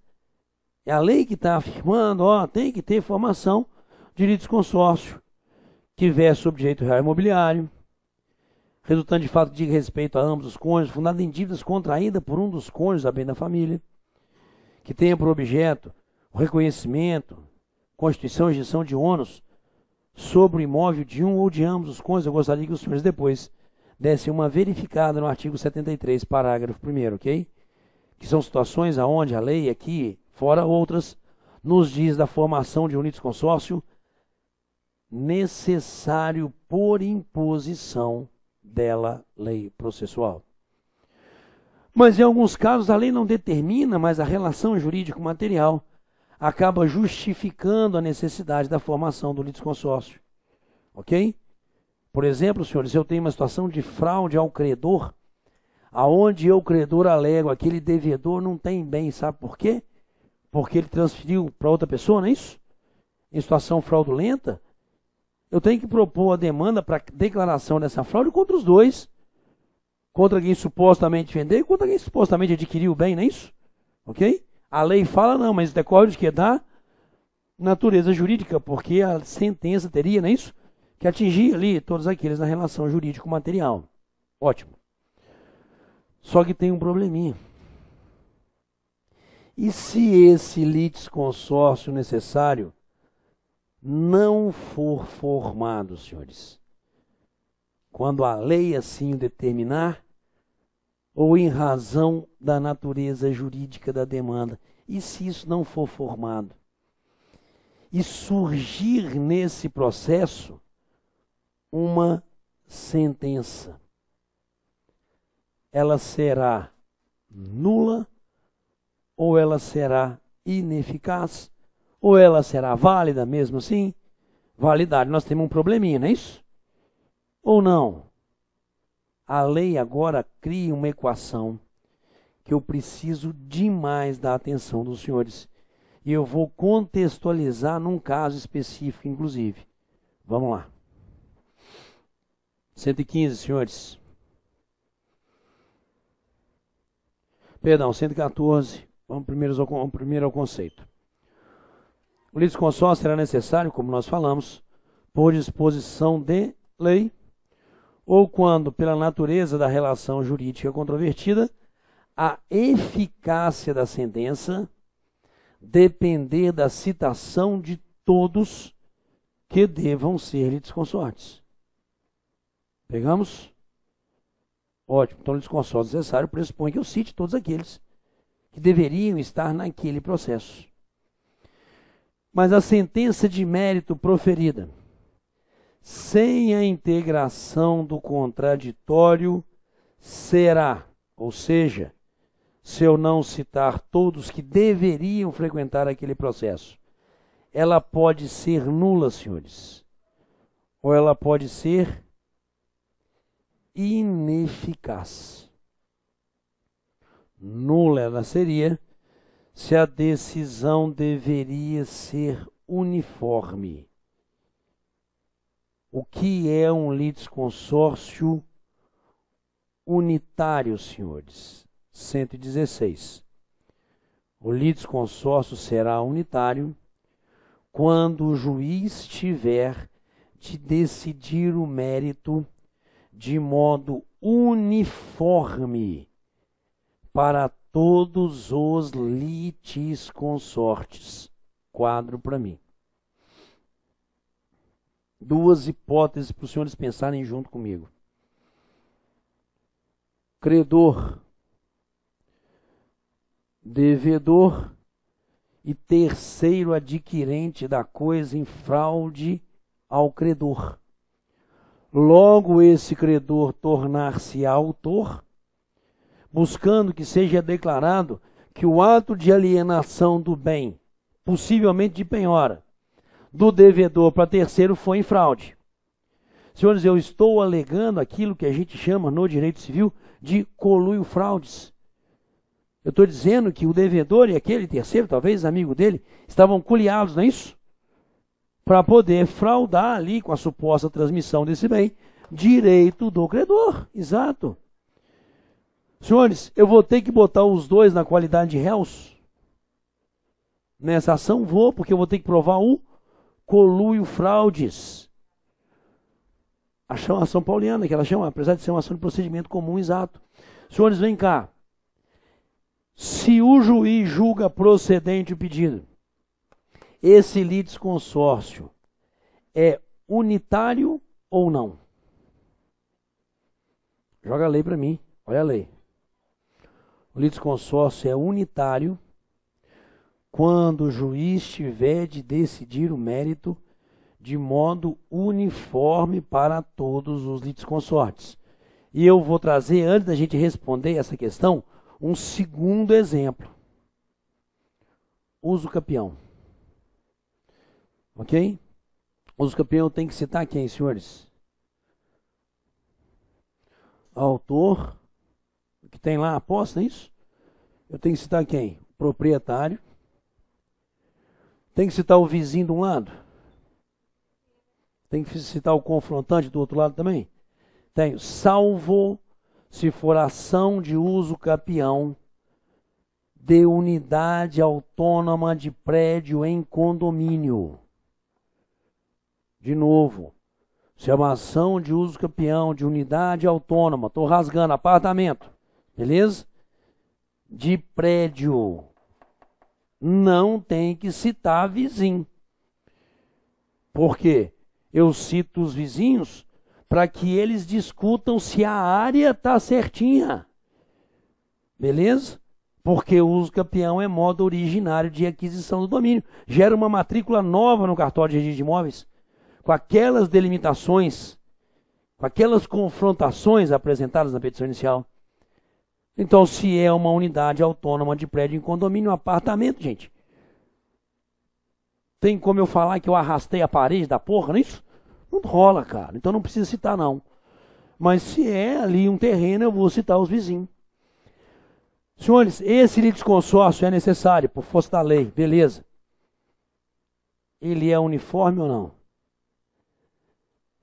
É a lei que está afirmando, ó, tem que ter formação de direitos consórcios que vier sob direito real imobiliário, resultante de fato de respeito a ambos os cônjuges, fundado em dívidas contraídas por um dos cônjuges a bem da família, que tenha por objeto o reconhecimento, constituição e gestão de ônus sobre o imóvel de um ou de ambos os cônjuges. Eu gostaria que os senhores depois dessem uma verificada no artigo 73, parágrafo 1 ok? Que são situações aonde a lei aqui, fora outras, nos diz da formação de unidos consórcio, necessário por imposição dela lei processual. Mas em alguns casos a lei não determina, mas a relação jurídico-material acaba justificando a necessidade da formação do litisconsórcio. Ok? Por exemplo, senhores, eu tenho uma situação de fraude ao credor, aonde eu, credor, alego aquele devedor não tem bem, sabe por quê? Porque ele transferiu para outra pessoa, não é isso? Em situação fraudulenta, eu tenho que propor a demanda para declaração dessa fraude contra os dois. Contra quem supostamente vendeu e contra quem supostamente adquiriu o bem, não é isso? Ok? A lei fala não, mas é decorre de que dá natureza jurídica, porque a sentença teria, não é isso? Que atingir ali todos aqueles na relação jurídico-material. Ótimo. Só que tem um probleminha. E se esse litisconsórcio necessário não for formado, senhores, quando a lei assim o determinar, ou em razão da natureza jurídica da demanda, e se isso não for formado, e surgir nesse processo uma sentença, ela será nula ou ela será ineficaz? ou ela será válida mesmo assim? Validade, nós temos um probleminha, não é isso? Ou não? A lei agora cria uma equação que eu preciso demais da atenção dos senhores. E eu vou contextualizar num caso específico, inclusive. Vamos lá. 115, senhores. Perdão, 114. Vamos primeiro ao, primeiro ao conceito. O litisconsórcio consórcio será necessário, como nós falamos, por disposição de lei, ou quando, pela natureza da relação jurídica controvertida, a eficácia da sentença depender da citação de todos que devam ser litisconsortes. Pegamos? Ótimo. Então, o litisconsórcio necessário pressupõe que eu cite todos aqueles que deveriam estar naquele processo. Mas a sentença de mérito proferida, sem a integração do contraditório, será, ou seja, se eu não citar todos que deveriam frequentar aquele processo, ela pode ser nula, senhores, ou ela pode ser ineficaz. Nula ela seria se a decisão deveria ser uniforme. O que é um litisconsórcio unitário, senhores? 116. O litisconsórcio será unitário quando o juiz tiver de decidir o mérito de modo uniforme para todos os consortes Quadro para mim. Duas hipóteses para os senhores pensarem junto comigo. Credor, devedor e terceiro adquirente da coisa em fraude ao credor. Logo, esse credor tornar-se autor buscando que seja declarado que o ato de alienação do bem, possivelmente de penhora, do devedor para terceiro foi em fraude. Senhores, eu estou alegando aquilo que a gente chama no direito civil de coluio fraudes. Eu estou dizendo que o devedor e aquele terceiro, talvez amigo dele, estavam coliados, não é isso? Para poder fraudar ali com a suposta transmissão desse bem, direito do credor. Exato. Senhores, eu vou ter que botar os dois na qualidade de réus? Nessa ação vou, porque eu vou ter que provar o coluio fraudes. A ação pauliana, que ela chama, apesar de ser uma ação de procedimento comum exato. Senhores, vem cá. Se o juiz julga procedente o pedido, esse litisconsórcio é unitário ou não? Joga a lei para mim. Olha a lei. O litisconsórcio é unitário quando o juiz tiver de decidir o mérito de modo uniforme para todos os litisconsortes. E eu vou trazer, antes da gente responder essa questão, um segundo exemplo. Uso campeão. Ok? Uso campeão tem que citar quem, senhores? Autor que tem lá a aposta, é isso? Eu tenho que citar quem? O proprietário. Tem que citar o vizinho de um lado? Tem que citar o confrontante do outro lado também? Tenho. Salvo se for ação de uso capião de unidade autônoma de prédio em condomínio. De novo, se é uma ação de uso campeão de unidade autônoma, estou rasgando apartamento. Beleza? De prédio. Não tem que citar vizinho. Por quê? Eu cito os vizinhos para que eles discutam se a área está certinha. Beleza? Porque o uso campeão é modo originário de aquisição do domínio. Gera uma matrícula nova no cartório de registro de imóveis, com aquelas delimitações, com aquelas confrontações apresentadas na petição inicial. Então, se é uma unidade autônoma de prédio em condomínio, um apartamento, gente. Tem como eu falar que eu arrastei a parede da porra, não é isso? Não rola, cara. Então não precisa citar, não. Mas se é ali um terreno, eu vou citar os vizinhos. Senhores, esse litisconsórcio é necessário por força da lei, beleza. Ele é uniforme ou não?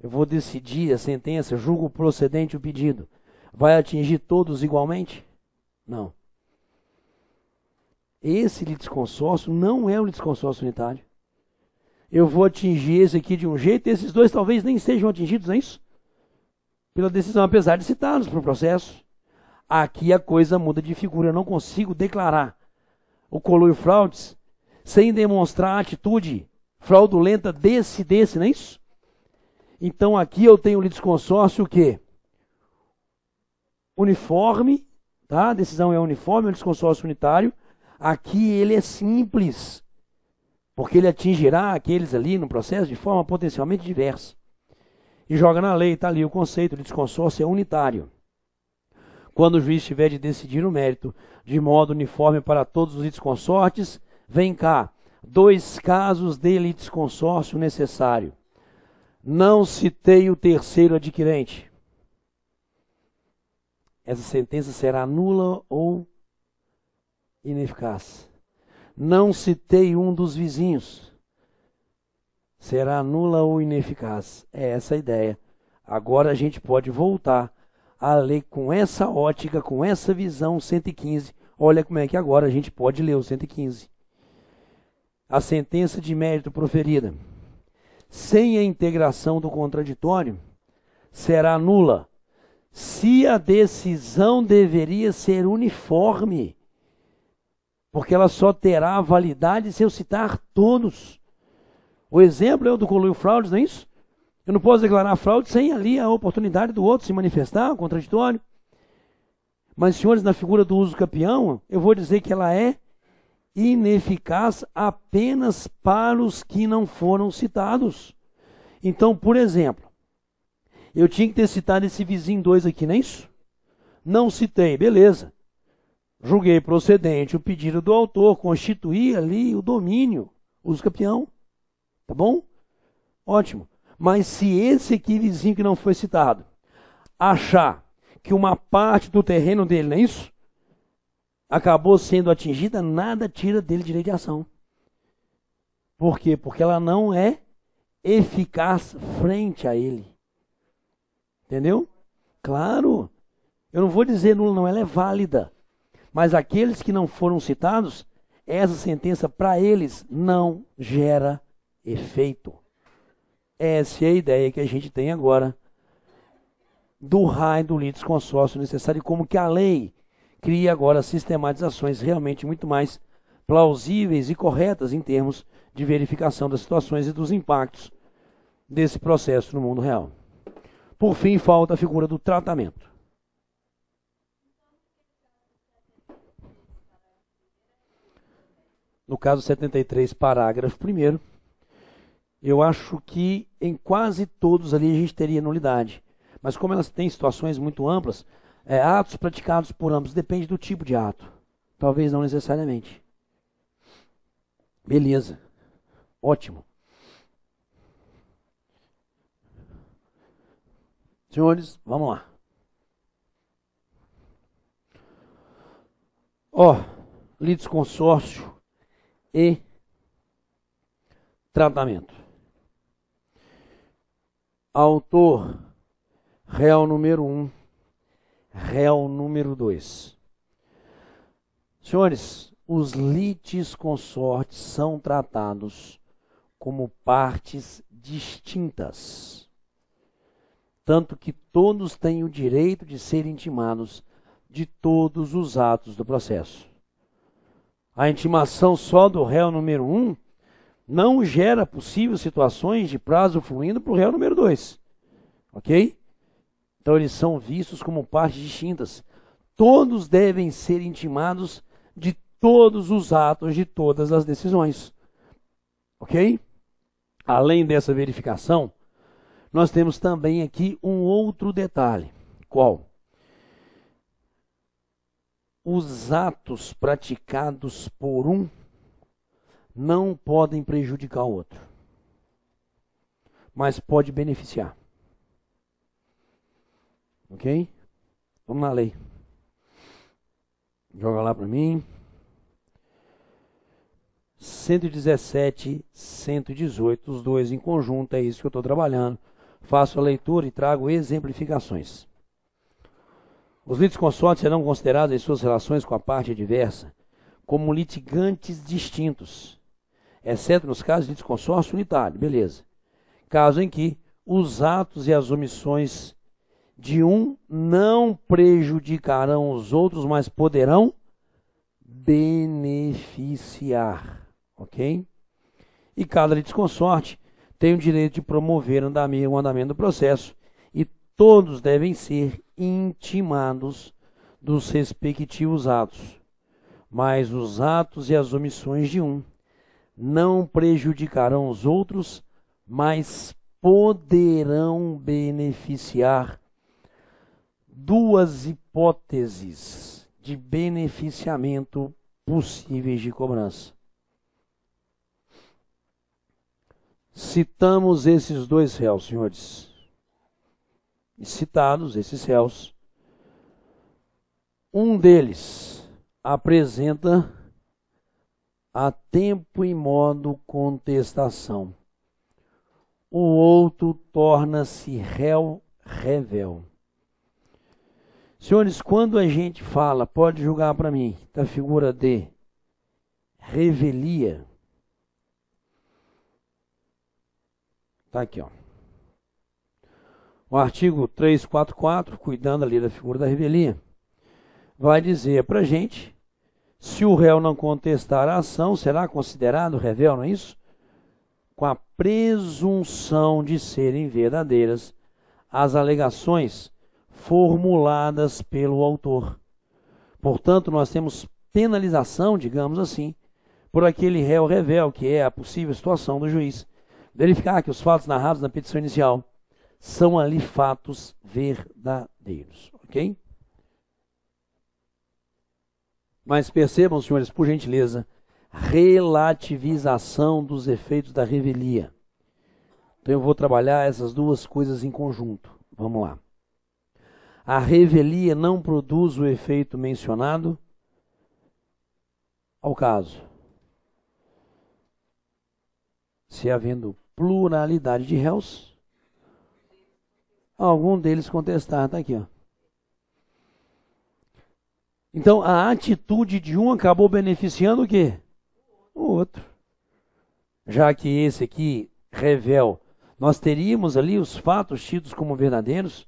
Eu vou decidir a sentença, julgo procedente o pedido. Vai atingir todos igualmente? Não. Esse litisconsórcio não é um litisconsórcio unitário. Eu vou atingir esse aqui de um jeito, e esses dois talvez nem sejam atingidos, não é isso? Pela decisão, apesar de citá-los para o processo. Aqui a coisa muda de figura, eu não consigo declarar o coloio fraudes sem demonstrar a atitude fraudulenta desse, desse, não é isso? Então aqui eu tenho litisconsórcio o quê? Uniforme Tá? A decisão é uniforme, o é desconsórcio unitário. Aqui ele é simples, porque ele atingirá aqueles ali no processo de forma potencialmente diversa. E joga na lei, está ali o conceito de desconsórcio é unitário. Quando o juiz tiver de decidir o mérito de modo uniforme para todos os litisconsortes, vem cá, dois casos de litisconsórcio necessário. Não citei o terceiro adquirente essa sentença será nula ou ineficaz. Não citei um dos vizinhos. Será nula ou ineficaz. É essa a ideia. Agora a gente pode voltar a ler com essa ótica, com essa visão 115. Olha como é que agora a gente pode ler o 115. A sentença de mérito proferida sem a integração do contraditório será nula se a decisão deveria ser uniforme, porque ela só terá validade se eu citar todos. O exemplo é o do conluio fraude, não é isso? Eu não posso declarar fraude sem ali a oportunidade do outro se manifestar, o contraditório. Mas, senhores, na figura do uso campeão, eu vou dizer que ela é ineficaz apenas para os que não foram citados. Então, por exemplo, eu tinha que ter citado esse vizinho 2 aqui, não é isso? Não citei, beleza. Julguei procedente o pedido do autor, constituí ali o domínio, uso campeão. Tá bom? Ótimo. Mas se esse aqui vizinho que não foi citado achar que uma parte do terreno dele, não é isso? Acabou sendo atingida, nada tira dele direito de ação. Por quê? Porque ela não é eficaz frente a ele. Entendeu? Claro. Eu não vou dizer nula, não, ela é válida. Mas aqueles que não foram citados, essa sentença para eles não gera efeito. Essa é a ideia que a gente tem agora do raio do litis consórcio necessário e como que a lei cria agora sistematizações realmente muito mais plausíveis e corretas em termos de verificação das situações e dos impactos desse processo no mundo real. Por fim, falta a figura do tratamento. No caso 73, parágrafo 1, eu acho que em quase todos ali a gente teria nulidade. Mas como elas têm situações muito amplas, é, atos praticados por ambos, depende do tipo de ato. Talvez não necessariamente. Beleza. Ótimo. Senhores, vamos lá. Ó, oh, lides consórcio e tratamento. Autor, réu número um, réu número dois. Senhores, os litis consortes são tratados como partes distintas tanto que todos têm o direito de ser intimados de todos os atos do processo. A intimação só do réu número um não gera possíveis situações de prazo fluindo para o réu número dois, Ok? Então eles são vistos como partes distintas. Todos devem ser intimados de todos os atos de todas as decisões. Ok? Além dessa verificação, nós temos também aqui um outro detalhe. Qual? Os atos praticados por um não podem prejudicar o outro, mas pode beneficiar. Ok? Vamos na lei. Joga lá para mim. 117, 118, os dois em conjunto, é isso que eu estou trabalhando faço a leitura e trago exemplificações. Os litisconsortes serão considerados em suas relações com a parte adversa como litigantes distintos, exceto nos casos de litisconsórcio unitário, beleza. Caso em que os atos e as omissões de um não prejudicarão os outros, mas poderão beneficiar, ok? E cada litisconsorte tem o direito de promover o andamento do processo e todos devem ser intimados dos respectivos atos. Mas os atos e as omissões de um não prejudicarão os outros, mas poderão beneficiar duas hipóteses de beneficiamento possíveis de cobrança. Citamos esses dois réus, senhores. E citados esses réus, um deles apresenta a tempo e modo contestação. O outro torna-se réu revel. Senhores, quando a gente fala, pode julgar para mim, da figura de revelia, Tá aqui, ó. O artigo 344, cuidando ali da figura da revelia, vai dizer para gente se o réu não contestar a ação, será considerado revel, não é isso? Com a presunção de serem verdadeiras as alegações formuladas pelo autor. Portanto, nós temos penalização, digamos assim, por aquele réu revel, que é a possível situação do juiz verificar que os fatos narrados na petição inicial são ali fatos verdadeiros, ok? Mas percebam, senhores, por gentileza, relativização dos efeitos da revelia. Então eu vou trabalhar essas duas coisas em conjunto. Vamos lá. A revelia não produz o efeito mencionado ao caso. Se havendo pluralidade de réus, algum deles contestar, está aqui. Ó. Então, a atitude de um acabou beneficiando o quê? O outro. Já que esse aqui, revel, nós teríamos ali os fatos tidos como verdadeiros,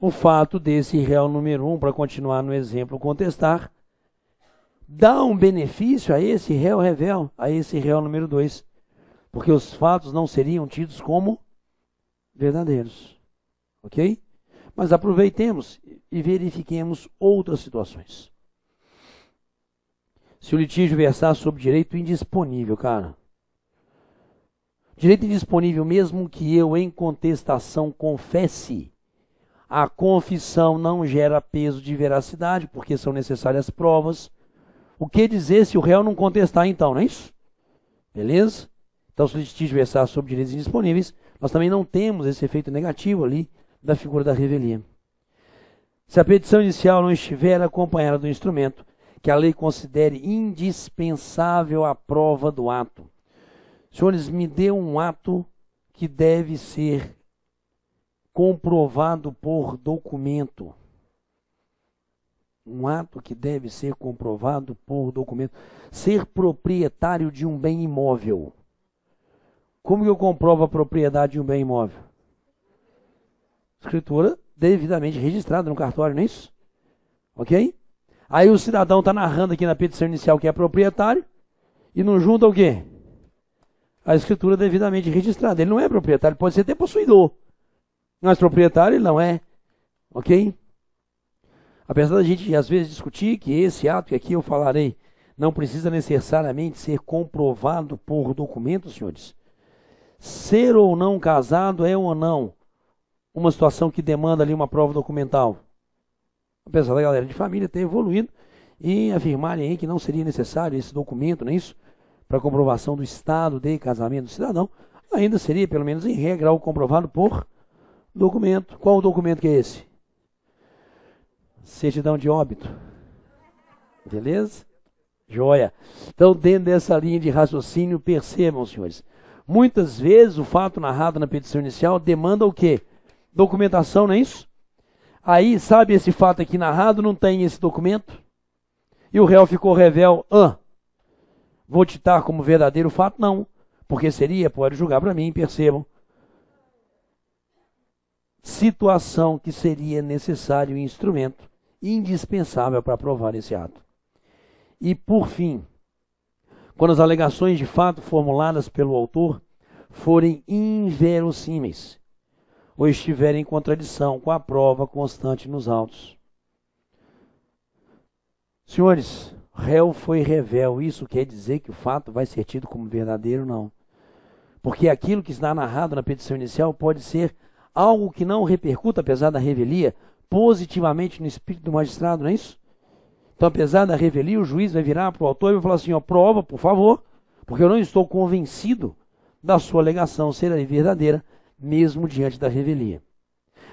o fato desse réu número um, para continuar no exemplo, contestar, dá um benefício a esse réu revel, a esse réu número dois porque os fatos não seriam tidos como verdadeiros. Ok? Mas aproveitemos e verifiquemos outras situações. Se o litígio versar sobre direito indisponível, cara. Direito indisponível, mesmo que eu, em contestação, confesse, a confissão não gera peso de veracidade, porque são necessárias provas. O que dizer se o réu não contestar, então, não é isso? Beleza? Então, se o litígio versar sobre direitos indisponíveis, nós também não temos esse efeito negativo ali da figura da revelia. Se a petição inicial não estiver acompanhada do instrumento, que a lei considere indispensável à prova do ato. Senhores, me dê um ato que deve ser comprovado por documento. Um ato que deve ser comprovado por documento. Ser proprietário de um bem imóvel como eu comprovo a propriedade de um bem imóvel? Escritura devidamente registrada no cartório, não é isso? Ok? Aí o cidadão está narrando aqui na petição inicial que é proprietário e não junta o quê? A escritura devidamente registrada. Ele não é proprietário, pode ser até possuidor. Mas proprietário ele não é. Ok? Apesar da gente às vezes discutir que esse ato que aqui eu falarei não precisa necessariamente ser comprovado por documentos, senhores ser ou não casado é ou não uma situação que demanda ali uma prova documental. Apesar da galera de família ter evoluído e afirmarem aí que não seria necessário esse documento, não é isso? Para comprovação do estado de casamento do cidadão, ainda seria, pelo menos em regra, algo comprovado por documento. Qual o documento que é esse? Certidão de óbito. Beleza? Joia. Então, dentro dessa linha de raciocínio, percebam, senhores, Muitas vezes o fato narrado na petição inicial demanda o quê? Documentação, não é isso? Aí, sabe esse fato aqui narrado, não tem esse documento? E o réu ficou revel, ah, vou citar como verdadeiro fato? Não, porque seria, pode julgar para mim, percebam. Situação que seria necessário instrumento indispensável para provar esse ato. E por fim, quando as alegações de fato formuladas pelo autor forem inverossímeis ou estiverem em contradição com a prova constante nos autos. Senhores, réu foi revel, isso quer dizer que o fato vai ser tido como verdadeiro? Não. Porque aquilo que está narrado na petição inicial pode ser algo que não repercuta, apesar da revelia, positivamente no espírito do magistrado, não é isso? Então, apesar da revelia, o juiz vai virar para o autor e vai falar assim: ó, prova, por favor, porque eu não estou convencido da sua alegação ser verdadeira, mesmo diante da revelia.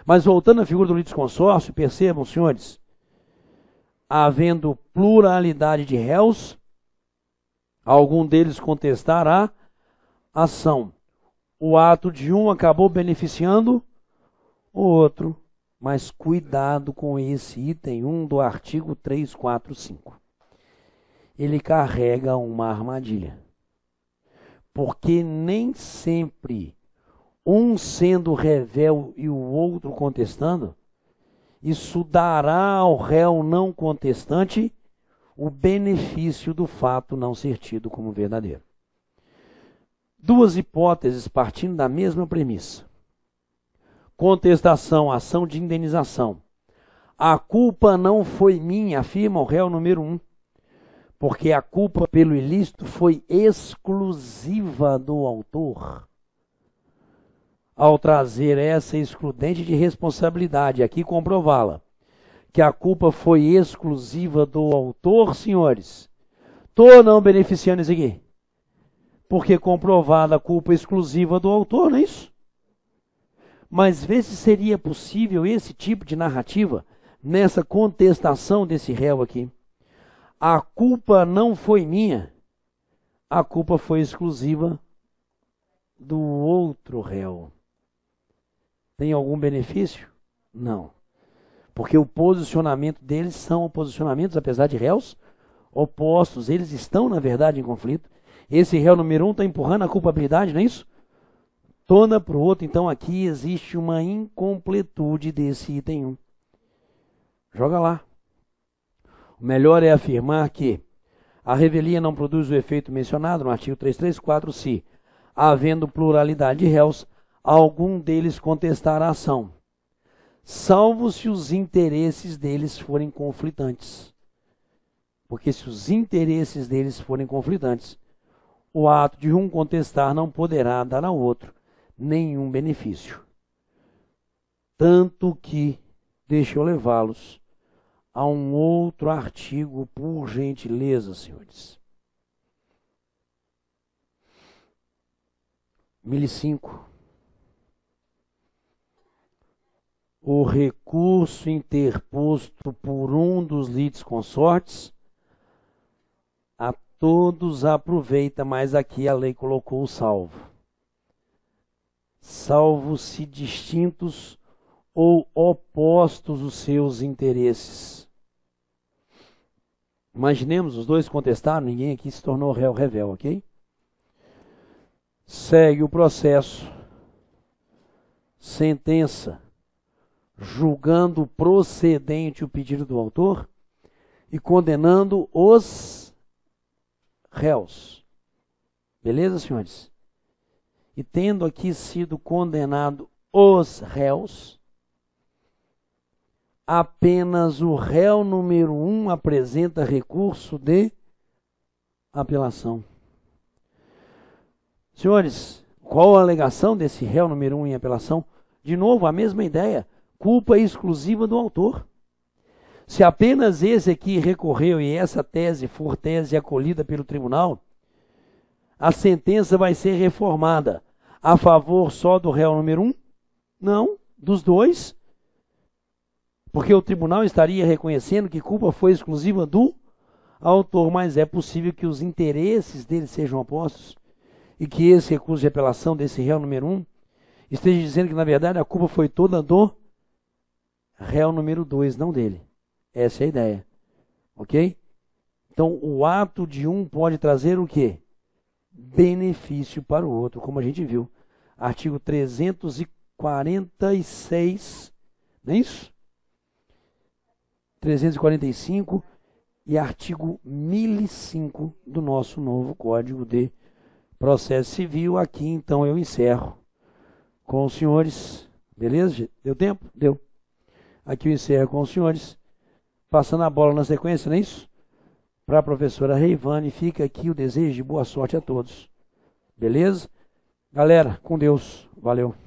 Mas voltando à figura do litisconsórcio, percebam, senhores, havendo pluralidade de réus, algum deles contestará a ação. O ato de um acabou beneficiando o outro mas cuidado com esse item 1 do artigo 345. Ele carrega uma armadilha. Porque nem sempre um sendo revel e o outro contestando, isso dará ao réu não contestante o benefício do fato não ser tido como verdadeiro. Duas hipóteses partindo da mesma premissa Contestação, ação de indenização. A culpa não foi minha, afirma o réu número um, porque a culpa pelo ilícito foi exclusiva do autor. Ao trazer essa excludente de responsabilidade, aqui comprová-la, que a culpa foi exclusiva do autor, senhores, estou não beneficiando isso aqui. Porque comprovada a culpa exclusiva do autor, não é isso? Mas vê se seria possível esse tipo de narrativa nessa contestação desse réu aqui. A culpa não foi minha, a culpa foi exclusiva do outro réu. Tem algum benefício? Não. Porque o posicionamento deles são posicionamentos, apesar de réus, opostos. Eles estão, na verdade, em conflito. Esse réu número um está empurrando a culpabilidade, não é isso? tona para o outro, então aqui existe uma incompletude desse item 1. Joga lá. O melhor é afirmar que a revelia não produz o efeito mencionado no artigo 334 se, havendo pluralidade de réus, algum deles contestar a ação, salvo se os interesses deles forem conflitantes. Porque se os interesses deles forem conflitantes, o ato de um contestar não poderá dar ao outro nenhum benefício. Tanto que deixou levá-los a um outro artigo, por gentileza, senhores. 1005. O recurso interposto por um dos lides consortes a todos aproveita, mas aqui a lei colocou o salvo salvo se distintos ou opostos os seus interesses. Imaginemos, os dois contestaram, ninguém aqui se tornou réu revel, ok? Segue o processo, sentença, julgando procedente o pedido do autor e condenando os réus. Beleza, senhores? e tendo aqui sido condenado os réus, apenas o réu número um apresenta recurso de apelação. Senhores, qual a alegação desse réu número um em apelação? De novo, a mesma ideia, culpa exclusiva do autor. Se apenas esse aqui recorreu e essa tese for tese acolhida pelo tribunal, a sentença vai ser reformada a favor só do réu número um? Não, dos dois. Porque o tribunal estaria reconhecendo que culpa foi exclusiva do autor, mas é possível que os interesses dele sejam opostos e que esse recurso de apelação desse réu número um esteja dizendo que, na verdade, a culpa foi toda do réu número dois, não dele. Essa é a ideia. Ok? Então, o ato de um pode trazer o quê? benefício para o outro, como a gente viu. Artigo 346, não é isso? 345 e artigo 1005 do nosso novo Código de Processo Civil. Aqui então eu encerro com os senhores. Beleza? Deu tempo? Deu. Aqui eu encerro com os senhores. Passando a bola na sequência, não é isso? para a professora Reivane. Fica aqui o desejo de boa sorte a todos. Beleza? Galera, com Deus. Valeu.